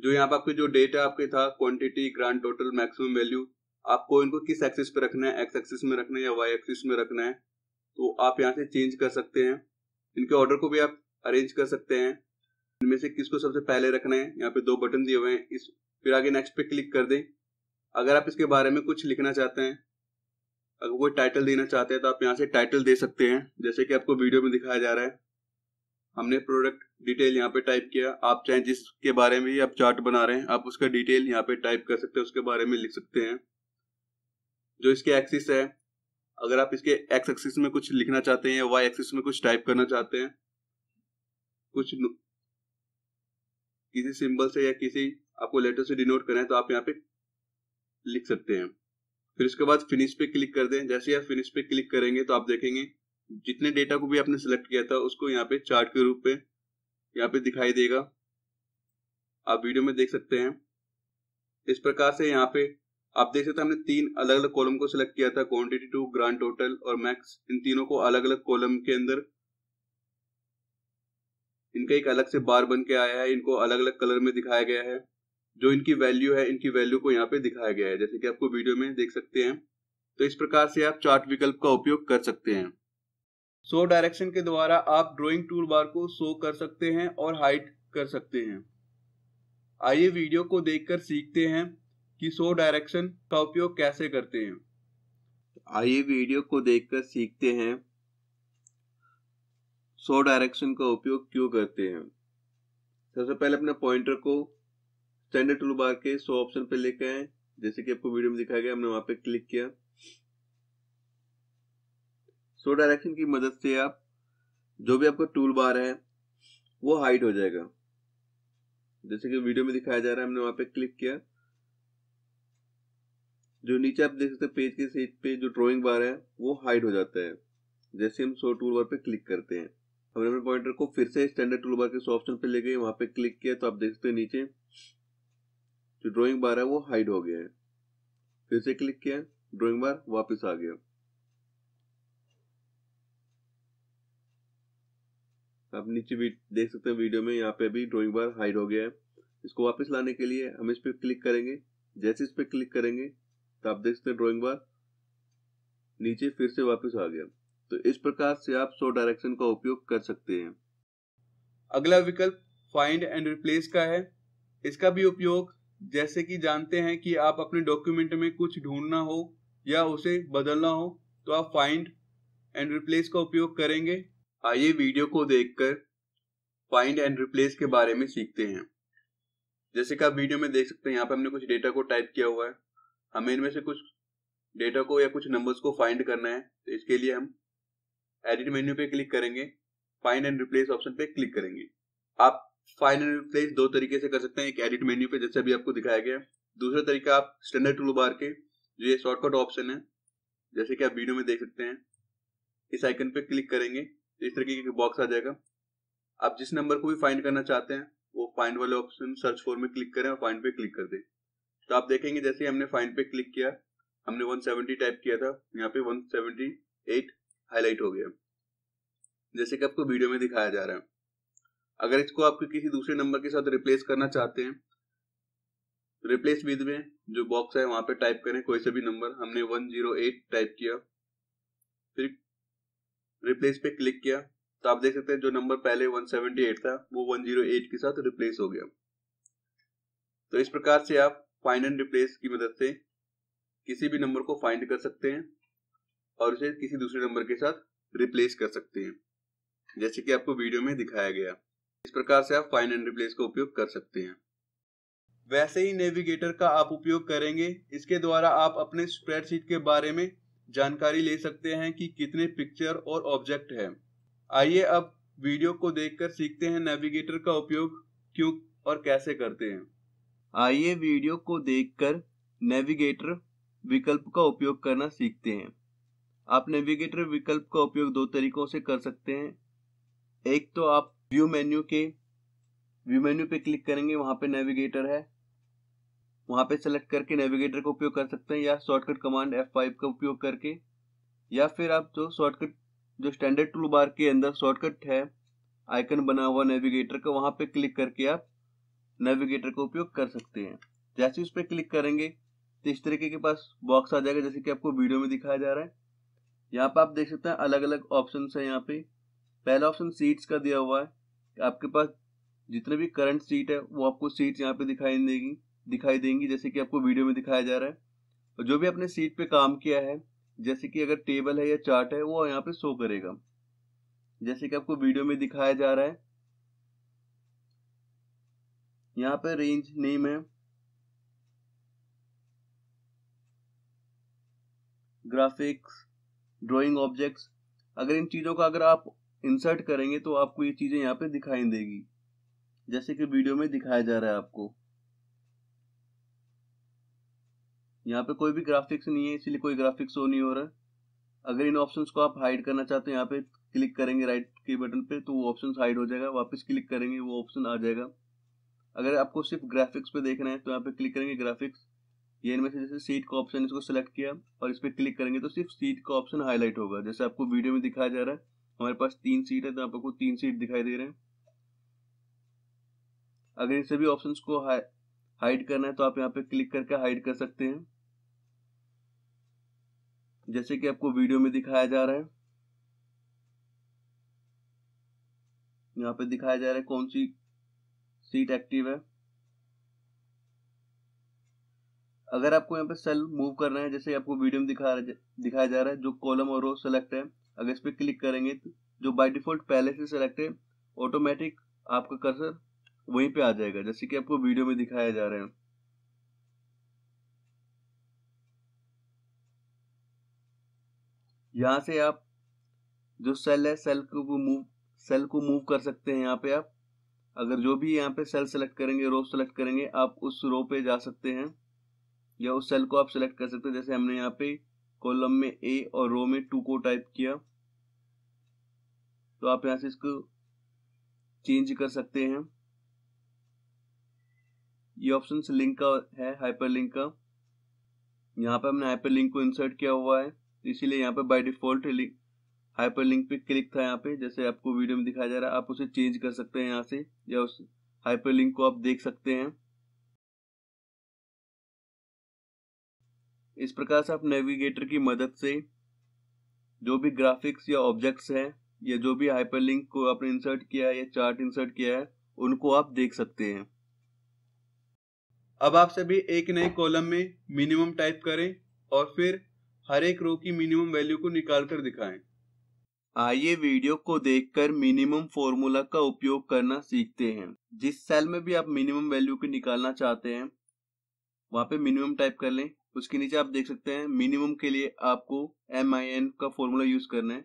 जो यहाँ पे आपके जो डेटा आपके था quantity grand total maximum value आपको इनको किस एक्सिस पे रखना है एक्स एक्सिस में रखना है या वाई एक्सिस में रखना है तो आप यहाँ से चेंज कर सकते हैं इनके ऑर्डर को भी आप अरेंज कर सकते हैं इनमें से किसको सबसे पहले रखना है यहाँ पे दो बटन दिए हुए हैं इस फिर आगे नेक्स्ट पे क्लिक कर दें अगर आप इसके बारे में कुछ लिखना चाहते हैं अगर कोई टाइटल देना चाहते हैं तो आप यहाँ से टाइटल दे सकते हैं जैसे कि आपको वीडियो में दिखाया जा रहा है हमने प्रोडक्ट डिटेल यहाँ पे टाइप किया आप चाहे जिसके बारे में ही आप चार्ट बना रहे हैं आप उसका डिटेल यहाँ पे टाइप कर सकते हैं उसके बारे में लिख सकते हैं जो इसके एक्सिस है अगर आप इसके एक्स एक्सिस में कुछ लिखना चाहते हैं वाई एक्सिस में कुछ टाइप करना चाहते हैं कुछ किसी सिंबल से या किसी आपको लेटर से डिनोट करना है तो आप यहाँ पे लिख सकते हैं फिर उसके बाद फिनिश पे क्लिक कर दें जैसे आप फिनिश पे क्लिक करेंगे तो आप देखेंगे जितने डेटा को भी आपने सेलेक्ट किया था उसको यहाँ पे चार्ट के रूप में यहाँ पे दिखाई देगा आप वीडियो में देख सकते हैं इस प्रकार से यहाँ पे आप देख सकते हैं हमने तीन अलग अलग कॉलम को सिलेक्ट किया था क्वांटिटी टू ग्रांड टोटल और मैक्स इन तीनों को अलग अलग कॉलम के अंदर इनका एक अलग से बार बन के आया है इनको अलग अलग कलर में दिखाया गया है जो इनकी वैल्यू है इनकी वैल्यू को यहाँ पे दिखाया गया है जैसे कि आपको वीडियो में देख सकते हैं तो इस प्रकार से आप चार्ट विकल्प का उपयोग कर सकते हैं सो डायरेक्शन के द्वारा आप ड्रॉइंग टूल बार को शो कर सकते हैं और हाइट कर सकते हैं आइए वीडियो को देखकर सीखते हैं कि सो डायरेक्शन का उपयोग कैसे करते हैं आइए वीडियो को देखकर सीखते हैं सो डायरेक्शन का उपयोग क्यों करते हैं सबसे पहले अपने पॉइंटर को स्टैंडर्ड टूल बार के सो ऑप्शन पर लेकर आए जैसे कि आपको वीडियो में दिखाया गया हमने वहां पर क्लिक किया सो डायरेक्शन की मदद से आप जो भी आपका टूल बार है वो हाइड हो जाएगा जैसे कि वीडियो में दिखाया जा रहा है हमने वहां पे क्लिक किया जो नीचे आप देख सकते हैं पेज के सीट पे जो ड्रॉइंग बार है वो हाइड हो जाता है जैसे हम सो टूल बार पे क्लिक करते हैं हमने अपने पॉइंटर को फिर से स्टैंडर्ड टूल बार के सो ऑप्शन पे ले गए वहां पे क्लिक किया तो आप देख सकते हैं नीचे जो ड्रॉइंग बार है वो हाइड हो गया है फिर से क्लिक किया ड्रॉइंग बार वापस आ गया आप नीचे भी देख सकते हैं वीडियो में यहाँ पे अभी ड्रॉइंग बार हाइड हो गया है इसको वापस लाने के लिए हम इस पर क्लिक करेंगे जैसे इस पर क्लिक करेंगे तो आप देख सकते हैं ड्रॉइंग बार नीचे फिर से वापस आ गया तो इस प्रकार से आप सो डायरेक्शन का उपयोग कर सकते हैं अगला विकल्प फाइंड एंड रिप्लेस का है इसका भी उपयोग जैसे कि जानते हैं कि आप अपने डॉक्यूमेंट में कुछ ढूंढना हो या उसे बदलना हो तो आप फाइंड एंड रिप्लेस का उपयोग करेंगे आइए वीडियो को देखकर फाइंड एंड रिप्लेस के बारे में सीखते हैं जैसे कि आप वीडियो में देख सकते हैं यहाँ पे हमने कुछ डेटा को टाइप किया हुआ है हमें इनमें से कुछ डेटा को या कुछ नंबर्स को फाइंड करना है तो इसके लिए हम एडिट मेन्यू पे क्लिक करेंगे फाइंड एंड रिप्लेस ऑप्शन पे क्लिक करेंगे आप फाइंड एंड रिप्लेस दो तरीके से कर सकते हैं एक एडिट मेन्यू पे जैसे अभी आपको दिखाया गया दूसरा तरीका आप स्टैंडर्ड टूल बार के जो ये शॉर्टकट ऑप्शन है जैसे कि आप वीडियो में देख सकते हैं इस आइकन पे क्लिक करेंगे इस तरीके का बॉक्स आ जाएगा आप जिस नंबर को भी फाइंड करना चाहते हैं वो फाइंड वाले ऑप्शन सर्च फोर में क्लिक करें और फाइंड पे क्लिक कर दें तो आप देखेंगे जैसे हमने फाइंड पे क्लिक किया हमने 170 टाइप किया था यहाँ पे 178 हाईलाइट हो गया जैसे कि आपको वीडियो में दिखाया जा रहा है अगर इसको आप किसी दूसरे नंबर के साथ रिप्लेस करना चाहते हैं तो रिप्लेस विद में जो बॉक्स है वहां पे टाइप करें कोई सा भी नंबर हमने 108 टाइप किया फिर रिप्लेस पे क्लिक किया तो आप देख सकते हैं जो नंबर पहले 178 था वो 108 के साथ रिप्लेस हो गया तो इस प्रकार से आप फाइंड एंड रिप्लेस की मदद से किसी भी नंबर को फाइंड कर सकते हैं और उसे किसी दूसरे नंबर के साथ रिप्लेस कर सकते हैं जैसे कि आपको वीडियो में दिखाया गया इस प्रकार से आप फाइंड एंड रिप्लेस का उपयोग कर सकते हैं वैसे ही नेविगेटर का आप उपयोग करेंगे इसके द्वारा आप अपने स्प्रेडशीट के बारे में जानकारी ले सकते हैं कि कितने पिक्चर और ऑब्जेक्ट हैं। आइए अब वीडियो को देखकर सीखते हैं नेविगेटर का उपयोग क्यों और कैसे करते हैं आइए वीडियो को देखकर नेविगेटर विकल्प का उपयोग करना सीखते हैं आप नेविगेटर विकल्प का उपयोग दो तरीकों से कर सकते हैं एक तो आप व्यू मेन्यू के व्यू मेन्यू पे क्लिक करेंगे वहां पे नेविगेटर है वहां पे सेलेक्ट करके नेविगेटर का उपयोग कर सकते हैं या शॉर्टकट कमांड F5 का उपयोग करके या फिर आप जो शॉर्टकट जो स्टैंडर्ड टूल बार के अंदर शॉर्टकट है आइकन बना हुआ नेविगेटर का वहां पे क्लिक करके आप नेविगेटर का उपयोग कर सकते हैं जैसे उस पर क्लिक करेंगे तो इस तरीके के पास बॉक्स आ जाएगा जैसे कि आपको वीडियो में दिखाया जा रहा है यहाँ पे आप देख सकते हैं अलग अलग ऑप्शन है यहाँ पे पहला ऑप्शन सीट्स का दिया हुआ है आपके पास जितने भी करंट सीट है वो आपको सीट्स यहाँ पे दिखाई देगी दिखाई देंगी जैसे कि आपको वीडियो में दिखाया जा रहा है और जो भी आपने सीट पे काम किया है जैसे कि अगर टेबल है या चार्ट है वो यहाँ पे शो करेगा जैसे कि आपको वीडियो में दिखाया जा रहा है यहाँ पे रेंज नेम है ग्राफिक्स ड्राइंग ऑब्जेक्ट्स अगर इन चीज़ों का अगर आप इंसर्ट करेंगे तो आपको ये चीज़ें यहाँ पे दिखाई देगी जैसे कि वीडियो में दिखाया जा रहा है आपको यहाँ पे कोई भी ग्राफिक्स नहीं है इसीलिए कोई ग्राफिक्स शो नहीं हो रहा है अगर इन ऑप्शन को आप हाइड करना चाहते हैं यहाँ पे क्लिक करेंगे राइट के बटन पे तो वो ऑप्शन हाइड हो जाएगा वापस क्लिक करेंगे वो ऑप्शन आ जाएगा अगर आपको सिर्फ ग्राफिक्स पे देखना है तो यहाँ पे क्लिक करेंगे ग्राफिक्स ये इनमें से जैसे सीट का ऑप्शन इसको सिलेक्ट किया और इस पर क्लिक करेंगे तो सिर्फ सीट का ऑप्शन हाईलाइट होगा जैसे आपको वीडियो में दिखाया जा रहा है हमारे पास तीन सीट है तो आपको तीन सीट दिखाई दे रहे हैं अगर इन सभी ऑप्शन को हाइड करना है तो आप यहाँ पे क्लिक करके हाइड कर सकते हैं जैसे कि आपको वीडियो में दिखाया जा रहा है यहाँ पे दिखाया जा रहा है कौन सी सीट एक्टिव है अगर आपको यहाँ पे सेल मूव करना है जैसे आपको वीडियो में दिखा दिखाया जा रहा है जो कॉलम और रो सेलेक्ट है अगर इस पर क्लिक करेंगे तो जो बाय डिफॉल्ट पहले से सेलेक्ट है ऑटोमेटिक आपका कर्सर वहीं पे आ जाएगा जैसे कि आपको वीडियो में दिखाया जा रहा है यहाँ से आप जो सेल है सेल को मूव सेल को मूव कर सकते हैं यहाँ पे आप अगर जो भी यहाँ पे सेल सेलेक्ट करेंगे रो सेलेक्ट करेंगे आप उस रो पे जा सकते हैं या उस सेल को आप सेलेक्ट कर सकते हैं जैसे हमने यहाँ पे कॉलम में ए और रो में टू को टाइप किया तो आप यहाँ से इसको चेंज कर सकते हैं ये ऑप्शन लिंक का है हाइपर लिंक का यहाँ पे हमने हाइपर लिंक को इंसर्ट किया हुआ है इसीलिए यहाँ पे बाय डिफॉल्ट हाइपर लिंक पे क्लिक था यहाँ पे जैसे आपको वीडियो में दिखाया जा रहा है आप उसे चेंज कर सकते हैं यहाँ से या उस हाइपर लिंक को आप देख सकते हैं इस प्रकार से आप नेविगेटर की मदद से जो भी ग्राफिक्स या ऑब्जेक्ट्स हैं या जो भी हाइपर लिंक को आपने इंसर्ट किया है या चार्ट इंसर्ट किया है उनको आप देख सकते हैं अब आप सभी एक नए कॉलम में मिनिमम टाइप करें और फिर हर एक रो की मिनिमम वैल्यू को निकाल कर दिखाएं आइए वीडियो को देखकर मिनिमम फॉर्मूला का उपयोग करना सीखते हैं जिस सेल में भी आप मिनिमम वैल्यू को निकालना चाहते हैं वहां पे मिनिमम टाइप कर लें उसके नीचे आप देख सकते हैं मिनिमम के लिए आपको एम आई एन का फॉर्मूला यूज करना है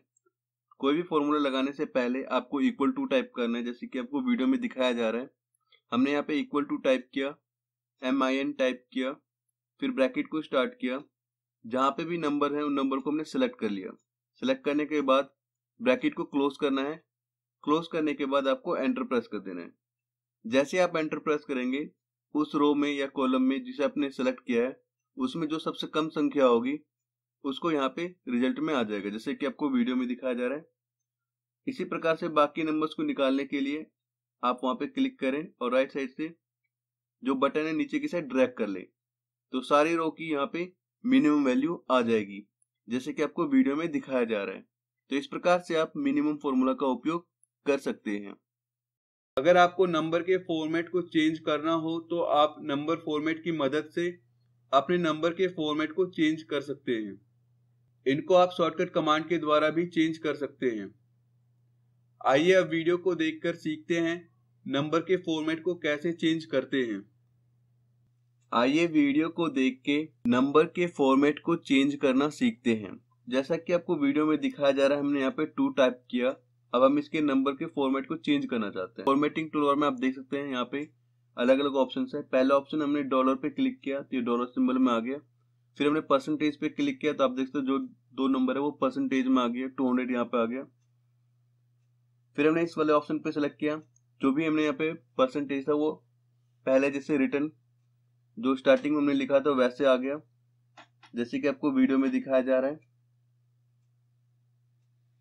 कोई भी फॉर्मूला लगाने से पहले आपको इक्वल टू टाइप करना है जैसे कि आपको वीडियो में दिखाया जा रहा है हमने यहाँ पे इक्वल टू टाइप किया एम आई एन टाइप किया फिर ब्रैकेट को स्टार्ट किया जहां पे भी नंबर है उन नंबर को हमने सेलेक्ट कर लिया सेलेक्ट करने के बाद ब्रैकेट को क्लोज करना है क्लोज करने के बाद आपको एंटर प्रेस कर देना है जैसे आप एंटर प्रेस करेंगे उस रो में या कॉलम में जिसे आपने सेलेक्ट किया है उसमें जो सबसे कम संख्या होगी उसको यहाँ पे रिजल्ट में आ जाएगा जैसे कि आपको वीडियो में दिखाया जा रहा है इसी प्रकार से बाकी नंबर्स को निकालने के लिए आप वहां पे क्लिक करें और राइट साइड से जो बटन है नीचे की साइड ड्रैग कर लें तो सारी रो की यहाँ पे मिनिमम वैल्यू आ जाएगी जैसे कि आपको वीडियो में दिखाया जा रहा है तो इस प्रकार से आप मिनिमम फॉर्मूला का उपयोग कर सकते हैं अगर आपको नंबर के फॉर्मेट को चेंज करना हो तो आप नंबर फॉर्मेट की मदद से अपने नंबर के फॉर्मेट को चेंज कर सकते हैं इनको आप शॉर्टकट कमांड के द्वारा भी चेंज कर सकते हैं आइए अब वीडियो को देखकर सीखते हैं नंबर के फॉर्मेट को कैसे चेंज करते हैं आइए वीडियो को देख के नंबर के फॉर्मेट को चेंज करना सीखते हैं जैसा कि आपको वीडियो में दिखाया जा रहा है हमने यहाँ पे टू टाइप किया अब हम इसके नंबर के फॉर्मेट को चेंज करना चाहते हैं फॉर्मेटिंग टूल में आप देख सकते हैं यहाँ पे अलग अलग ऑप्शन है पहला ऑप्शन हमने डॉलर पे क्लिक किया तो ये डॉलर सिंबल में आ गया फिर हमने परसेंटेज पे क्लिक किया तो आप देख सकते हो जो दो नंबर है वो परसेंटेज में आ गया टू हंड्रेड यहाँ पे आ गया फिर हमने इस वाले ऑप्शन पे सेलेक्ट किया जो भी हमने यहाँ पे परसेंटेज था वो पहले जैसे रिटर्न जो स्टार्टिंग में हमने लिखा था वैसे आ गया जैसे कि आपको वीडियो में दिखाया जा रहा है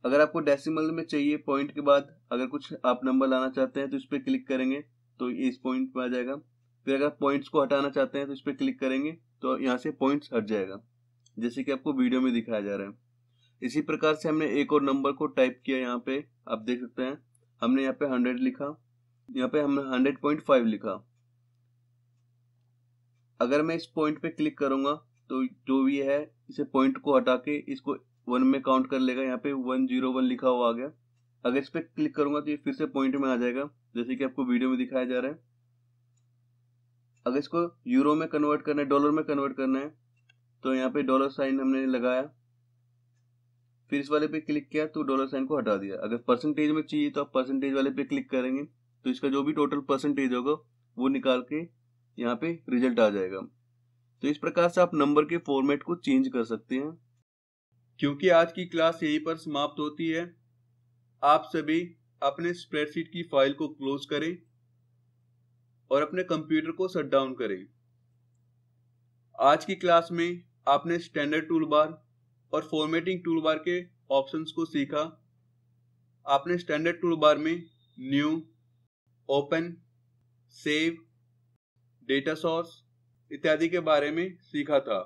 अगर आपको डेसिमल में चाहिए पॉइंट के बाद अगर कुछ आप नंबर लाना चाहते हैं तो इस पर क्लिक करेंगे तो ये इस पॉइंट पे आ जाएगा फिर अगर पॉइंट्स को हटाना चाहते हैं तो इस पर क्लिक करेंगे तो यहाँ से पॉइंट्स हट जाएगा जैसे कि आपको वीडियो में दिखाया जा रहा है इसी प्रकार से हमने एक और नंबर को टाइप किया यहाँ पे आप देख सकते हैं हमने यहाँ पे हंड्रेड लिखा यहाँ पे हमने हंड्रेड पॉइंट फाइव लिखा अगर मैं इस पॉइंट पे क्लिक करूंगा तो जो भी है इसे पॉइंट को हटा के इसको वन में काउंट कर लेगा यहाँ पे वन जीरो वन लिखा हुआ आ गया अगर इस पर क्लिक करूंगा तो ये फिर से पॉइंट में आ जाएगा जैसे कि आपको वीडियो में दिखाया जा रहा है अगर इसको यूरो में कन्वर्ट करना है डॉलर में कन्वर्ट करना है तो यहाँ पे डॉलर साइन हमने लगाया फिर इस वाले पे क्लिक किया तो डॉलर साइन को हटा दिया अगर परसेंटेज में चाहिए तो आप परसेंटेज वाले पे क्लिक करेंगे तो इसका जो भी टोटल परसेंटेज होगा वो निकाल के यहाँ पे रिजल्ट आ जाएगा तो इस प्रकार से आप नंबर के फॉर्मेट को चेंज कर सकते हैं क्योंकि आज की क्लास यहीं पर समाप्त होती है आप सभी अपने स्प्रेडशीट की फाइल को क्लोज करें और अपने कंप्यूटर को शट डाउन करें आज की क्लास में आपने स्टैंडर्ड टूल बार और फॉर्मेटिंग टूल बार के ऑप्शंस को सीखा आपने स्टैंडर्ड टूल बार में new open save data source इत्यादि के बारे में सीखा था